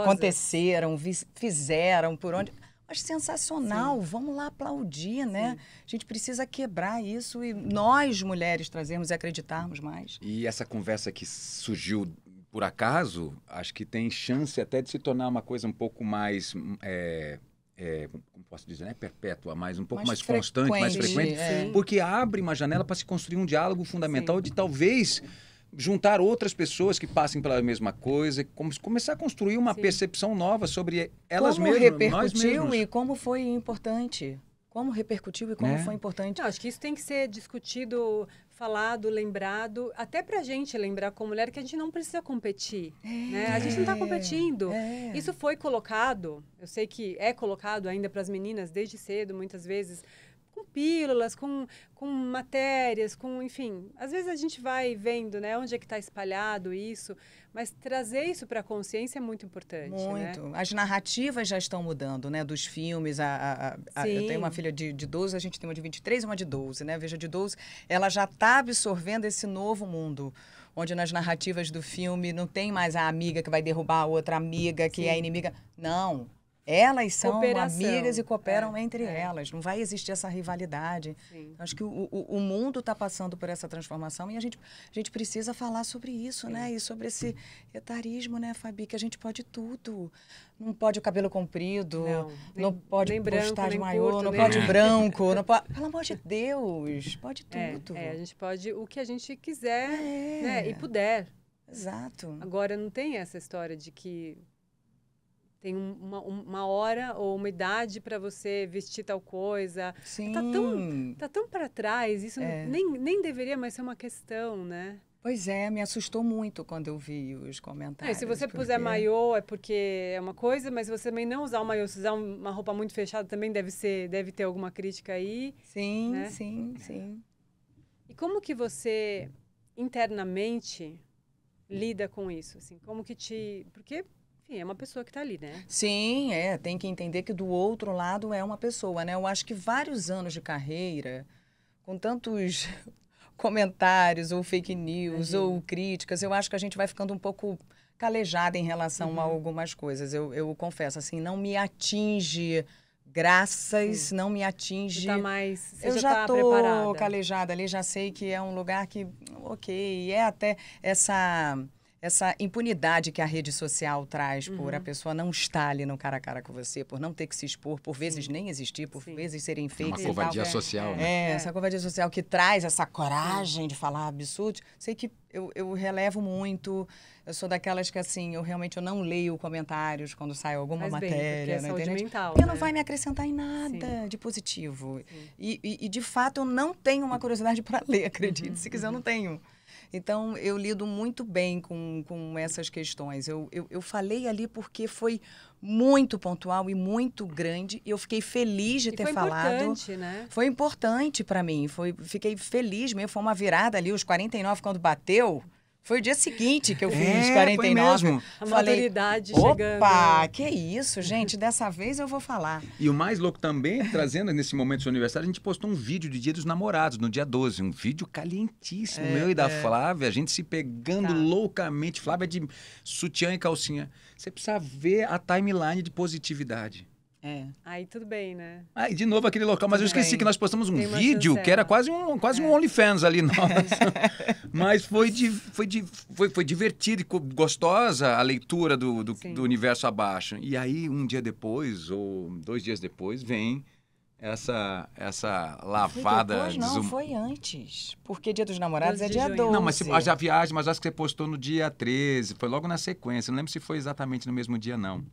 Speaker 3: aconteceram, fizeram, por onde. Mas sensacional, Sim. vamos lá aplaudir, né? Sim. A gente precisa quebrar isso e nós, mulheres, trazermos e acreditarmos mais.
Speaker 2: E essa conversa que surgiu por acaso, acho que tem chance até de se tornar uma coisa um pouco mais. É, é, como posso dizer, né? perpétua, mas um pouco mais, mais constante, mais frequente, é. porque abre uma janela para se construir um diálogo fundamental Sim. de talvez juntar outras pessoas que passem pela mesma coisa, como começar a construir uma Sim. percepção nova sobre elas como mesmas, repercutiu
Speaker 3: e como foi importante. Como repercutiu e como é. foi importante.
Speaker 1: Não, acho que isso tem que ser discutido falado, lembrado, até pra gente lembrar como mulher que a gente não precisa competir. É, né? A gente não tá é. competindo. É. Isso foi colocado, eu sei que é colocado ainda para as meninas desde cedo, muitas vezes, com pílulas, com, com matérias, com, enfim. Às vezes a gente vai vendo, né, onde é que está espalhado isso, mas trazer isso para a consciência é muito importante. Né? Muito. Né?
Speaker 3: As narrativas já estão mudando, né, dos filmes. A, a, a eu tenho uma filha de, de 12, a gente tem uma de 23 e uma de 12, né? Veja, de 12, ela já está absorvendo esse novo mundo onde nas narrativas do filme não tem mais a amiga que vai derrubar a outra amiga que é Sim. é inimiga. Não, elas são Cooperação. amigas e cooperam é, entre é. elas. Não vai existir essa rivalidade. Sim. Então, acho que o, o, o mundo está passando por essa transformação e a gente, a gente precisa falar sobre isso, Sim. né? É. E sobre esse etarismo, né, Fabi? Que a gente pode tudo. Não pode o cabelo comprido, não, nem, pode nem branco, de maior, curto, não nem... pode branco, não pode... Pelo amor de
Speaker 1: Deus, pode é, tudo. É, é, a gente pode o que a gente quiser é. né, e puder.
Speaker 3: Exato.
Speaker 1: Agora, não tem essa história de que tem uma, uma hora ou uma idade para você vestir tal coisa. Tá sim. Tá tão, tá
Speaker 3: tão para trás, isso é. nem,
Speaker 1: nem deveria mais ser uma questão, né?
Speaker 3: Pois é, me assustou muito quando eu vi os comentários. É, se você porque... puser maiô
Speaker 1: é porque é uma coisa, mas se você também não usar o maiô, se usar uma roupa muito fechada também deve ser, deve ter alguma crítica aí.
Speaker 3: Sim, né? sim, é. sim.
Speaker 1: E como que você internamente lida com isso? Assim, como que te, porque é uma pessoa que está ali, né?
Speaker 3: Sim, é. Tem que entender que do outro lado é uma pessoa, né? Eu acho que vários anos de carreira, com tantos comentários ou fake news uhum. ou críticas, eu acho que a gente vai ficando um pouco calejada em relação uhum. a algumas coisas. Eu, eu confesso, assim, não me atinge graças, Sim. não me atinge. Tá mais, eu já, estou tá tô calejada ali, já sei que é um lugar que, ok, é até essa essa impunidade que a rede social traz uhum. por a pessoa não estar ali no cara a cara com você, por não ter que se expor, por vezes Sim. nem existir, por Sim. vezes serem fakes. É uma covardia social, é. né? É, é, essa covardia social que traz essa coragem de falar absurdo Sei que eu, eu relevo muito. Eu sou daquelas que, assim, eu realmente eu não leio comentários quando sai alguma Mas matéria. Bem, porque é saúde mental. Porque né? não vai me acrescentar em nada Sim. de positivo. E, e, e, de fato, eu não tenho uma curiosidade para ler, acredite. Uhum. Se quiser, eu não uhum. tenho. Então, eu lido muito bem com, com essas questões. Eu, eu, eu falei ali porque foi muito pontual e muito grande. E eu fiquei feliz de ter foi falado. Foi importante, né? Foi importante para mim. Foi, fiquei feliz mesmo. Foi uma virada ali, os 49, quando bateu. Foi o dia seguinte que eu fiz, é, 49. Foi mesmo. A Falei, maturidade Opa, chegando. Opa, que isso, gente. Dessa vez eu vou falar.
Speaker 2: E o mais louco também, trazendo nesse momento do seu aniversário, a gente postou um vídeo de Dia dos Namorados, no dia 12. Um vídeo calientíssimo, é, meu e da é. Flávia. A gente se pegando tá. loucamente. Flávia de sutiã e calcinha. Você precisa ver a timeline de positividade. É.
Speaker 1: Aí tudo bem, né? Aí ah, de
Speaker 2: novo aquele local, mas tudo eu esqueci bem. que nós postamos um vídeo que era é. quase um, quase é. um OnlyFans ali nossa é. mas foi, de, foi, de, foi, foi divertido e gostosa a leitura do, do, do, universo abaixo. E aí, um dia depois, ou dois dias depois, vem essa essa lavada foi depois, não
Speaker 3: foi antes porque dia dos namorados é dia 12 não mas se, já
Speaker 2: viagem mas acho que você postou no dia 13 foi logo na sequência não lembro se foi exatamente no mesmo dia não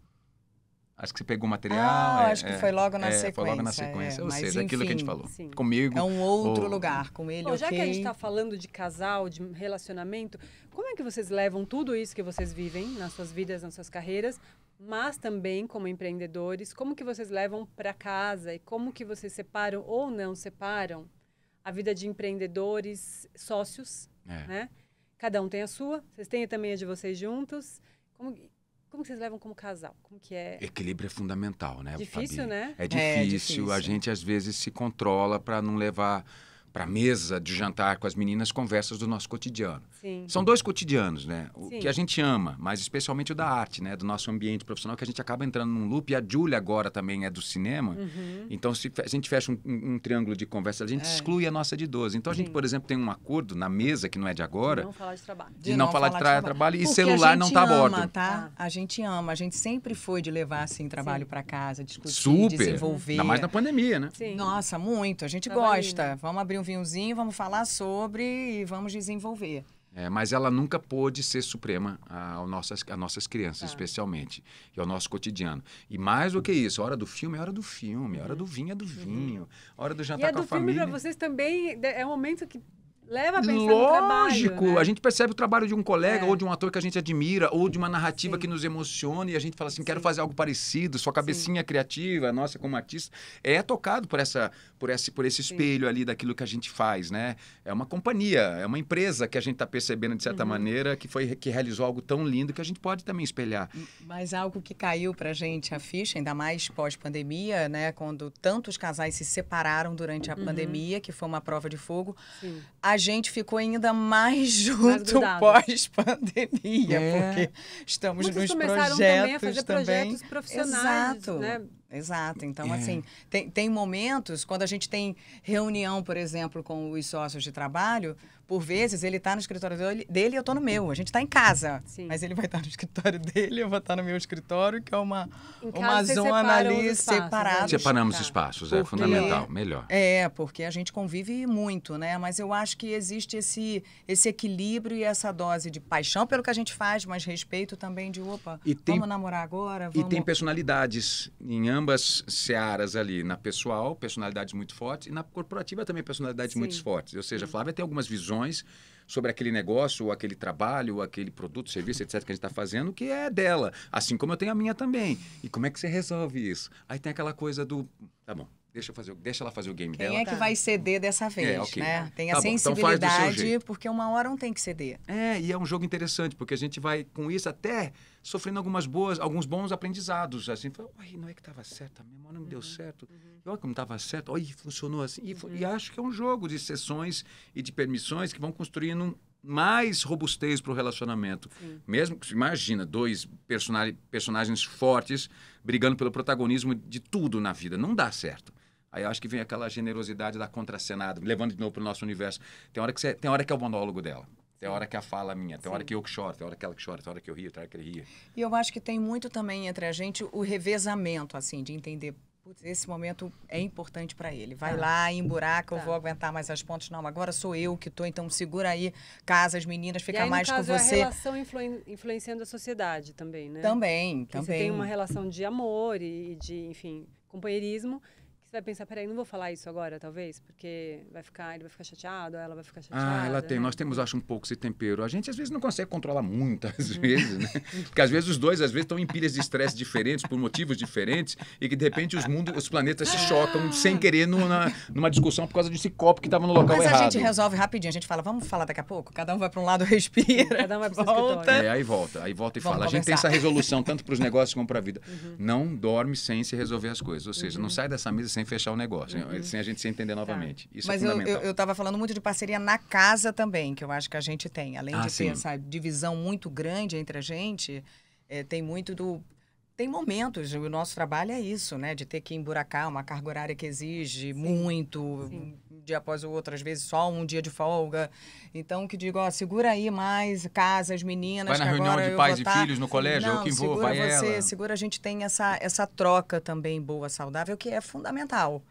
Speaker 2: Acho que você pegou o material. Ah, é, acho que é, foi logo na é, sequência. Foi logo na sequência. É, ou seja, enfim, aquilo que a gente falou. Sim. Comigo. É
Speaker 3: um outro ou... lugar. Com ele, Bom, okay. Já que a gente está
Speaker 1: falando de casal, de relacionamento, como é que vocês levam tudo isso que vocês vivem nas suas vidas, nas suas carreiras, mas também como empreendedores, como que vocês levam para casa e como que vocês separam ou não separam a vida de empreendedores, sócios, é. né? Cada um tem a sua, vocês têm também a de vocês juntos. Como, como vocês levam como casal? Como que é?
Speaker 2: Equilíbrio é fundamental, né? Difícil, Fabi? né? É difícil. É, é difícil. A gente às vezes se controla para não levar para mesa de jantar com as meninas conversas do nosso cotidiano. Sim. São dois cotidianos, né? O Sim. que a gente ama, mas especialmente o da arte, né? Do nosso ambiente profissional, que a gente acaba entrando num loop. E a Júlia agora também é do cinema. Uhum. Então, se a gente fecha um, um triângulo de conversa, a gente é. exclui a nossa de 12. Então, a gente, Sim. por exemplo, tem um acordo na mesa, que não é de agora... De não falar
Speaker 3: de trabalho. De, não, não falar, de, tra trabalho. E Porque celular não está a bordo. Tá? Ah. A gente ama. A gente sempre foi de levar, assim, trabalho para casa, discutir, Super. desenvolver. Ainda mais na pandemia, né? Sim. Nossa, muito. A gente gosta. Né? Vamos abrir um vinhozinho, vamos falar sobre e vamos desenvolver.
Speaker 2: É, mas ela nunca pôde ser suprema às nossas, a nossas crianças, tá. especialmente, e ao nosso cotidiano. E mais do que isso, a hora do filme é hora do filme, a hora do vinho é do vinho, a hora do jantar e com a família. E do filme para
Speaker 1: vocês também é um momento que Leva a pensar Lógico, trabalho, né?
Speaker 2: a gente percebe o trabalho de um colega é. ou de um ator que a gente admira ou de uma narrativa Sim. que nos emociona e a gente fala assim, Sim. quero fazer algo parecido, sua cabecinha Sim. criativa, nossa como artista, é tocado por essa por esse por esse espelho ali daquilo que a gente faz, né? É uma companhia, é uma empresa que a gente está percebendo de certa uhum. maneira que foi que realizou algo tão lindo que a gente pode também espelhar.
Speaker 3: Mas algo que caiu pra gente a ficha, ainda mais pós-pandemia, né, quando tantos casais se separaram durante a uhum. pandemia, que foi uma prova de fogo. Sim. A a gente ficou ainda mais junto pós-pandemia, é. porque estamos Muitos nos projetos também. A projetos profissionais, Exato. Né? Exato. Então, é. assim, tem, tem momentos, quando a gente tem reunião, por exemplo, com os sócios de trabalho, por vezes, ele está no escritório dele e eu estou no meu. A gente está em casa. Sim. Mas ele vai estar tá no escritório dele, eu vou estar tá no meu escritório, que é uma, uma zona ali né? separada. Separamos
Speaker 2: tá. espaços, é porque, é fundamental, melhor.
Speaker 3: É, porque a gente convive muito, né? Mas eu acho que existe esse, esse equilíbrio e essa dose de paixão pelo que a gente faz, mas respeito também de, opa, e tem, vamos namorar agora? Vamos... E tem
Speaker 2: personalidades em ambas searas ali. Na pessoal, personalidades muito fortes, e na corporativa também personalidades Sim. muito fortes. Ou seja, a Flávia tem algumas visões sobre aquele negócio, ou aquele trabalho, ou aquele produto, serviço, etc., que a gente está fazendo, que é dela. Assim como eu tenho a minha também. E como é que você resolve isso? Aí tem aquela coisa do. Tá bom. Deixa, fazer, deixa ela fazer o game Quem dela. Quem é que vai
Speaker 3: tá. ceder dessa é, vez, é, okay. né? Tá tem a tá sensibilidade, então porque uma hora não tem que ceder. É, e é um jogo
Speaker 2: interessante, porque a gente vai, com isso, até sofrendo algumas boas, alguns bons aprendizados. Assim, falei, não é que estava certo, a memória não uhum, deu certo. Uhum. E olha como estava certo, olha, funcionou assim. E, uhum. e, acho que é um jogo de sessões e de permissões que vão construindo mais robustez para o relacionamento. Sim. Mesmo que, imagina, dois personagens fortes brigando pelo protagonismo de tudo na vida. Não dá certo. Aí eu acho que vem aquela generosidade da contracenada, levando de novo para o nosso universo. Tem hora que, você, tem hora que é o monólogo dela. Tem hora que a fala é minha, tem Sim. hora que eu que choro, tem hora que ela que chora, tem hora que eu rio, tem hora que ele ria.
Speaker 3: E eu acho que tem muito também entre a gente o revezamento, assim, de entender, putz, esse momento é importante para ele. Vai tá. lá, emburaca, tá. eu vou aguentar mais as pontas. Não, agora sou eu que tô, então segura aí, casa, as meninas, fica aí, mais caso, com é você. E a
Speaker 1: relação influenciando a sociedade também, né? Também, Porque também. Você tem uma relação de amor e de, enfim, companheirismo você vai pensar, peraí, não vou falar isso agora, talvez, porque vai ficar, ele vai ficar chateado, ela vai ficar chateada. Ah, ela tem. Né? Nós
Speaker 2: temos, acho, um pouco esse tempero. A gente, às vezes, não consegue controlar muitas hum. vezes, né? Porque, às vezes, os dois, às vezes, estão em pilhas de estresse diferentes, por motivos diferentes, e que, de repente, os mundos, os planetas se chocam ah! sem querer numa, numa discussão por causa desse copo que estava no local Mas errado. Mas a gente resolve
Speaker 3: rapidinho. A gente fala, vamos falar daqui a pouco? Cada um vai para um lado, respira. Cada um vai para volta. É,
Speaker 2: aí volta. Aí volta e vamos fala. Conversar. A gente tem essa resolução, tanto para os negócios como para a vida. Uhum. Não dorme sem se resolver as coisas. Ou seja, uhum. não sai dessa mesa sem fechar o negócio, né? uhum. sem a gente se entender tá. novamente. Tá. Isso é Mas é fundamental.
Speaker 3: eu estava falando muito de parceria na casa também, que eu acho que a gente tem. Além ah, de sim. ter essa divisão muito grande entre a gente, é, tem muito do tem momentos, o nosso trabalho é isso, né? De ter que emburacar uma carga horária que exige Sim. muito. Sim dia após o outro, às vezes só um dia de folga. Então, que digo, ó, segura aí mais casa, as meninas. Vai na reunião de pais botar... e tá filhos no colégio, Não, eu que vou, vai você, ela. Segura, a gente tem essa, essa troca também boa, saudável, que é fundamental.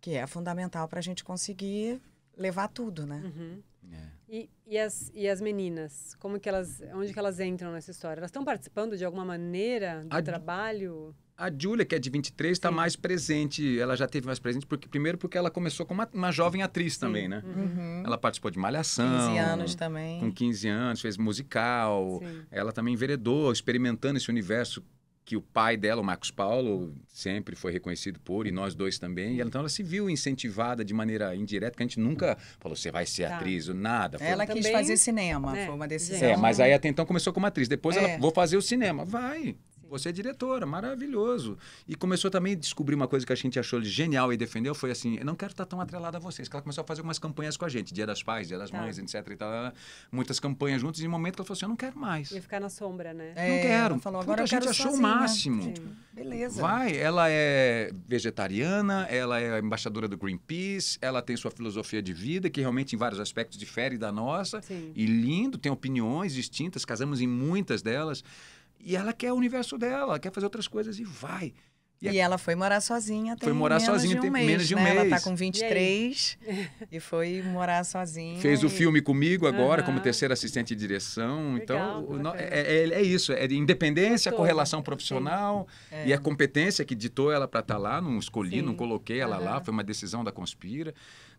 Speaker 3: Que é fundamental para a gente conseguir levar tudo, né? Uhum. É.
Speaker 1: E, e, as, e as meninas, como que elas, onde que elas entram nessa história? Elas estão participando de alguma maneira do a, trabalho?
Speaker 3: a Júlia,
Speaker 2: que é de 23, está mais presente. Ela já teve mais presente, porque primeiro porque ela começou como uma, uma jovem atriz também, Sim. né? Uhum. Ela participou de Malhação. 15 anos também. Com 15 anos, fez musical. Sim. Ela também enveredou, experimentando esse universo que o pai dela, o Marcos Paulo, sempre foi reconhecido por, e nós dois também. E ela, então ela se viu incentivada de maneira indireta, que a gente nunca falou, você vai ser tá. atriz, ou nada. Foi... Ela quis também... fazer
Speaker 3: cinema, é. foi uma é. decisão. É, mas aí
Speaker 2: até então começou como atriz. Depois é. ela, vou fazer o cinema. Vai você é diretora, maravilhoso. E começou também a descobrir uma coisa que a gente achou genial e defendeu, foi assim, eu não quero estar tão atrelada a vocês, ela começou a fazer algumas campanhas com a gente, Dia das Pais, Dia das tá. Mães, etc e tal, muitas campanhas juntos, e em um momento que ela falou assim, eu não
Speaker 1: quero mais. Ia ficar na sombra, né? É, não quero. Falou, agora Puta, a gente achou sozinha. o máximo. Beleza. Vai,
Speaker 2: ela é vegetariana, ela é embaixadora do Greenpeace, ela tem sua filosofia de vida, que realmente em vários aspectos difere da nossa, Sim. e lindo, tem opiniões distintas, casamos em muitas delas, e ela quer o universo dela, quer fazer outras coisas e vai.
Speaker 3: E, e a... É ela foi morar sozinha Foi morar sozinha, tem um menos de um né? mês. Ela tá com 23 e, e foi morar sozinha. Fez e... o
Speaker 2: filme comigo agora, uhum. como terceira assistente de direção. Legal, então, é, é, é, isso, é independência, Ditor. correlação né? profissional é. e a é. competência que ditou ela para estar tá lá. Não escolhi, Sim. não coloquei ela uhum. lá, foi uma decisão da Conspira,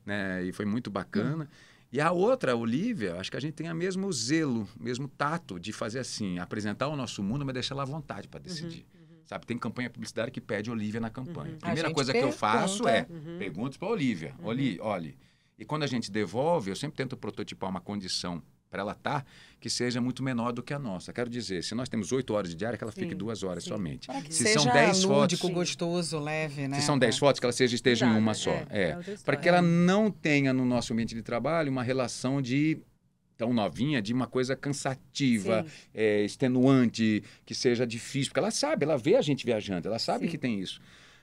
Speaker 2: né? E foi muito bacana. Uhum. E a outra, Olivia, acho que a gente tem o mesmo zelo, mesmo tato de fazer assim, apresentar o nosso mundo, mas deixar ela à vontade para uhum, decidir. Uhum, uhum. Sabe, tem campanha publicitária que pede Olivia na campanha. Uhum. Primeira coisa pergunta. que eu faço é uhum. perguntas para Olivia. Uhum. Olhe, olhe. E quando a gente devolve, eu sempre tento prototipar uma condição para ela estar, tá, que seja muito menor do que a nossa. Quero dizer, se nós temos oito horas de diária, que ela fique sim, duas horas sim. somente. Para que se seja são dez lúdico,
Speaker 3: fotos, gostoso, leve, né? Se são dez é. fotos, que ela seja esteja Exato, em uma é. só. É, é. é para que ela
Speaker 2: não tenha no nosso ambiente de trabalho uma relação de tão novinha de uma coisa cansativa, é, extenuante, que seja difícil, porque ela sabe, ela vê a gente viajando, ela sabe Sim. que tem isso.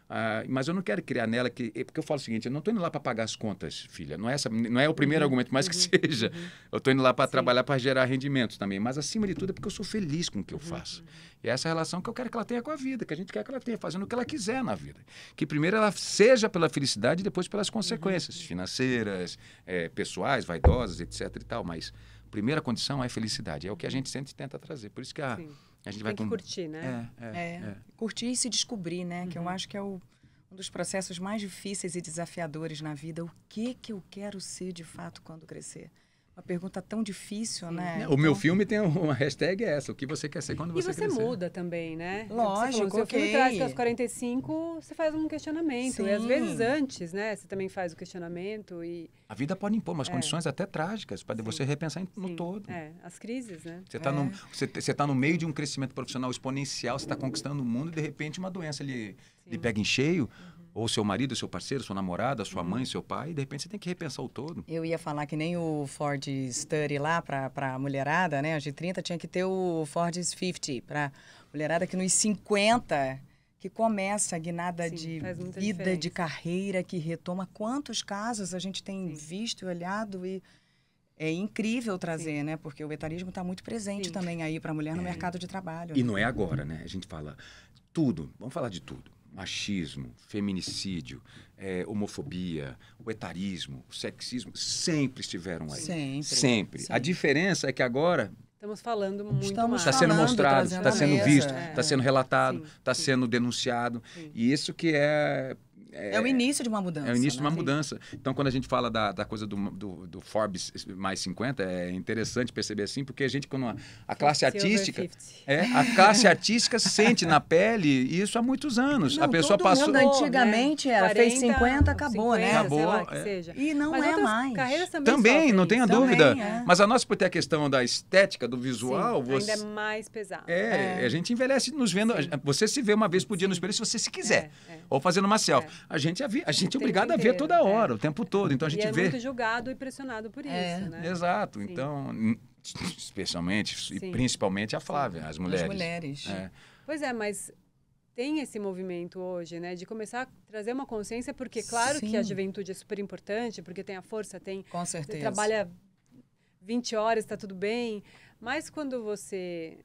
Speaker 2: Ah, mas eu não quero criar nela que. É, porque eu falo o seguinte: eu não estou indo lá para pagar as contas, filha. Não é, essa, não é o primeiro uhum, argumento, mais uhum, que seja. Uhum. Eu estou indo lá para trabalhar para gerar rendimentos também. Mas, acima de tudo, é porque eu sou feliz com o que eu uhum, faço. Uhum. E essa é essa relação que eu quero que ela tenha com a vida, que a gente quer que ela tenha, fazendo o que ela quiser na vida. Que primeiro ela seja pela felicidade e depois pelas uhum, consequências financeiras, é, pessoais, vaidosas, etc. e tal. Mas primeira condição é felicidade. É o que a gente sempre tenta trazer. Por isso que a, a gente Tem vai... Tem que com... curtir, né? É, é, é, é,
Speaker 3: Curtir e se descobrir, né? Uhum. Que eu uhum. acho que é o, um dos processos mais difíceis e desafiadores na vida. O que, que eu quero ser de fato quando crescer? Uma pergunta tão difícil, né? O meu então
Speaker 2: filme tem uma hashtag é essa, o que você quer ser quando você crescer. E você crescer.
Speaker 3: muda também, né? Lógico, é você falou, okay. Se o filme traz aos
Speaker 1: 45, você faz um questionamento. Sim. E às vezes antes, né? Você também faz o questionamento e...
Speaker 2: A vida pode impor umas é. condições até trágicas para você repensar
Speaker 1: no Sim. todo. É, as crises, né? Você está é. no,
Speaker 2: você, você tá no meio de um crescimento profissional exponencial, você está conquistando o mundo e de repente uma doença lhe, lhe pega em cheio. Uhum ou seu marido, seu parceiro, sua namorada, sua mãe, seu pai, e
Speaker 3: de repente você tem que repensar o todo. Eu ia falar que nem o Ford Study lá para a mulherada, né? a de 30 tinha que ter o Ford 50 para mulherada que nos 50 que começa a guinada Sim, de vida, diferença. de carreira, que retoma. Quantos casos a gente tem Sim. visto e olhado e é incrível trazer, Sim. né? Porque o etarismo está muito presente também aí para a mulher no é. mercado de trabalho. E né? não é
Speaker 2: agora, né? A gente fala tudo, vamos falar de tudo machismo, feminicídio, é, homofobia, o etarismo, o sexismo, sempre estiveram aí. Sempre. Sempre. sempre. A diferença é que agora.
Speaker 1: Estamos falando
Speaker 3: muito Estamos Está sendo mostrado, está sendo mesa, visto, está é.
Speaker 2: sendo relatado, está sendo denunciado. Sim. E isso que é é, é, o é,
Speaker 3: início de uma mudança. É o início né? de uma mudança.
Speaker 2: Então, quando a gente fala da, da coisa do, do, do, Forbes mais 50, é interessante perceber assim, porque a gente, quando a, a classe artística. É, a classe artística sente na pele isso há muitos anos. Não, a pessoa passou. Mundo, antigamente
Speaker 3: né? era, 40, fez 50, acabou, 50, né? Acabou. É. E não Mas é mais. também, também
Speaker 2: não tenha dúvida. É. Mas a nossa, por ter a questão da estética, do visual. Sim, você... Ainda é
Speaker 1: mais pesado. É, é, a
Speaker 2: gente envelhece nos vendo. Sim. Você se vê uma vez por dia Sim. no espelho se você se é, quiser. Ou fazendo uma selfie a gente, a gente é, é obrigado inteiro, a ver toda né? hora, é. o tempo todo. Então a gente e é vê. muito
Speaker 1: julgado e pressionado por é. isso. Né?
Speaker 2: Exato. Sim. Então, especialmente Sim. e principalmente a Flávia, Sim. as mulheres. As mulheres. É.
Speaker 1: Pois é, mas tem esse movimento hoje, né, de começar a trazer uma consciência, porque claro Sim. que a juventude é super importante, porque tem a força, tem Com certeza. trabalha 20 horas, está tudo bem, mas quando você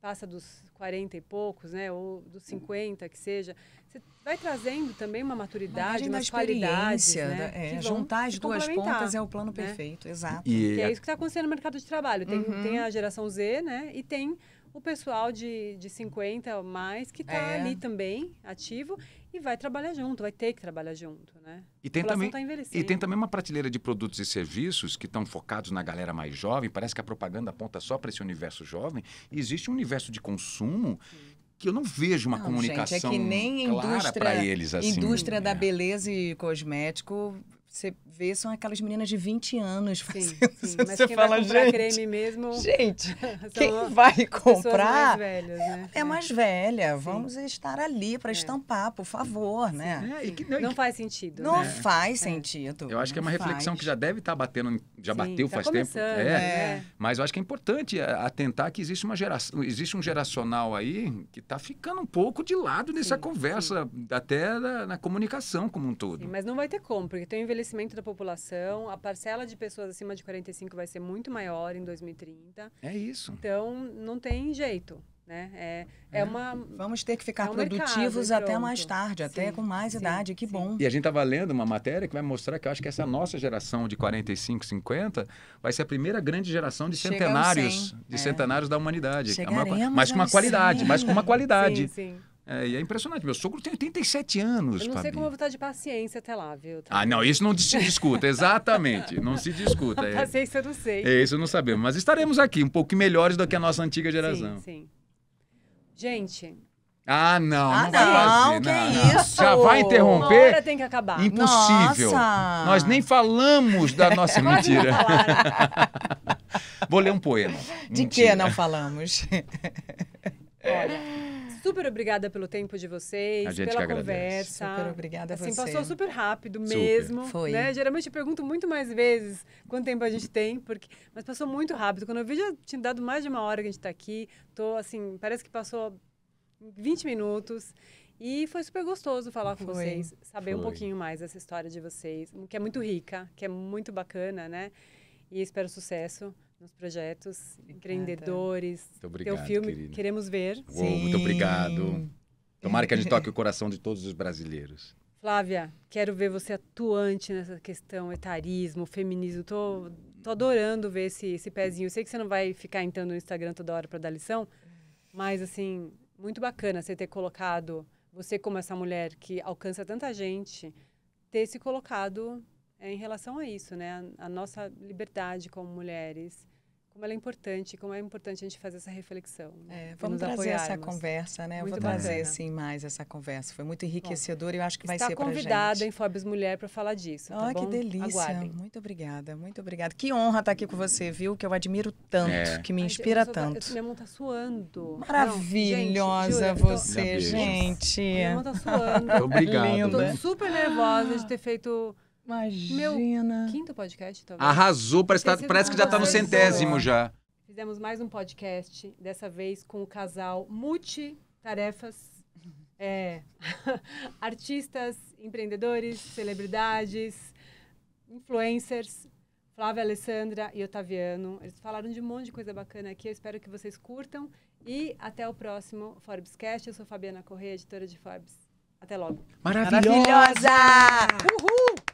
Speaker 1: passa dos 40 e poucos, né, ou dos 50 uhum. que seja, você vai trazendo também uma maturidade, uma qualidade. Né, né é, juntar as duas pontas é o plano né.
Speaker 3: perfeito, né? exato.
Speaker 1: E, que é isso que está acontecendo no mercado de trabalho. Tem, uhum. tem a geração Z, né, e tem o pessoal de, de 50 ou mais que está é. ali também ativo e vai trabalhar junto, vai ter que trabalhar junto, né? E tem, também, tá e tem também
Speaker 2: uma prateleira de produtos e serviços que estão focados na galera mais jovem, parece que a propaganda aponta só para esse universo jovem, e existe um universo de consumo Sim que eu não vejo uma não, comunicação gente, é que nem clara
Speaker 3: para eles assim. Indústria é. da né? beleza e cosmético, você vê são aquelas meninas de 20 anos fazendo sim, sim. Mas você quem fala, vai comprar gente, creme mesmo. Gente, quem vai comprar? Mais velhas, né? é, é, mais velha. Sim. Vamos estar ali para é. estampar, por favor, né? É, que, não, que, faz sentido. Não né? faz é. sentido. Eu acho que é uma reflexão que
Speaker 2: já deve estar tá batendo, já bateu tá faz tempo. É, né? Mas eu acho que é importante atentar que existe uma geração, existe um geracional aí que está ficando um pouco de lado nessa conversa, até na, na, comunicação como um todo.
Speaker 1: mas não vai ter como, porque tem o envelhecimento da da população, a parcela de pessoas acima de 45 vai ser muito maior em 2030. É isso. Então,
Speaker 3: não tem jeito. Né? É, é, é uma, Vamos ter que ficar é um produtivos mercado, até mais tarde, sim, até com mais sim, idade, que sim. bom. E
Speaker 2: a gente estava lendo uma matéria que vai mostrar que eu acho que essa nossa geração de 45, 50 vai ser a primeira grande geração de centenários, de é. centenários da humanidade. É uma, mas com uma qualidade, 100. mas com uma qualidade. Sim, sim. É, e é impressionante. Meu sogro tem 87 anos. Eu não Fabi. sei como
Speaker 1: eu vou estar de paciência até lá, viu?
Speaker 2: Tá. Ah, não, isso não se discuta, exatamente. não se discuta. É. Paciência
Speaker 1: eu não sei. É,
Speaker 2: isso não sabemos. Mas estaremos aqui, um pouco melhores do que a nossa antiga geração.
Speaker 1: Sim, sim. Gente,
Speaker 2: ah, não. Ah, não, não, não que não, isso? Já vai interromper? Uma hora tem que acabar. Impossível. Nossa. Nós nem falamos da nossa mentira. Vou ler um poema. De mentira. que não
Speaker 3: falamos?
Speaker 1: Olha super obrigada pelo tempo de vocês, pela conversa. Super obrigada assim, a você. Passou super rápido mesmo. Foi. Né? Geralmente eu pergunto muito mais vezes quanto tempo a gente tem, porque mas passou muito rápido. Quando eu vi, já tinha dado mais de uma hora que a gente está aqui. Tô assim, parece que passou 20 minutos. E foi super gostoso falar com foi, vocês, saber foi. um pouquinho mais dessa história de vocês, que é muito rica, que é muito bacana, né? E espero sucesso nos projetos, empreendedores. Muito obrigado, Teu filme, querida. queremos ver. Uou, muito obrigado. Tomara que a gente toque
Speaker 2: o coração de todos os brasileiros.
Speaker 1: Flávia, quero ver você atuante nessa questão etarismo, feminismo. Tô, tô adorando ver esse, esse pezinho. Eu sei que você não vai ficar entrando no Instagram toda hora para dar lição, mas, assim, muito bacana você ter colocado, você como essa mulher que alcança tanta gente, ter se colocado é, em relação a isso, né? A, a nossa liberdade como mulheres, como ela é importante, como é importante a gente fazer essa reflexão. Né? É, vamos trazer apoiarmos. essa conversa, né? eu vou bacana. trazer
Speaker 3: assim mais essa conversa. Foi muito enriquecedora e eu acho que vai ser para gente. Está convidada em
Speaker 1: Forbes Mulher para falar disso. Ah, que delícia! Aguardem.
Speaker 3: Muito obrigada, muito obrigada. Que honra estar aqui com você, viu? Que eu admiro tanto, é. que me inspira Ai, eu tanto.
Speaker 1: Tá tô, minha mão está suando. Maravilhosa Não, gente, você, gente. Minha mão está suando. Obrigada. Estou né? super nervosa de ter feito Imagina. Meu quinto podcast, talvez. Arrasou, parece, tá, parece que já está no centésimo já. Fizemos mais um podcast, dessa vez com o casal Multitarefas. É, artistas, empreendedores, celebridades, influencers, Flávia Alessandra e Otaviano. Eles falaram de um monte de coisa bacana aqui. Eu espero que vocês curtam. E até o próximo Forbescast. Eu sou Fabiana Corrêa, editora de Forbes. Até logo.
Speaker 3: Maravilhosa! Maravilhosa! Uhul!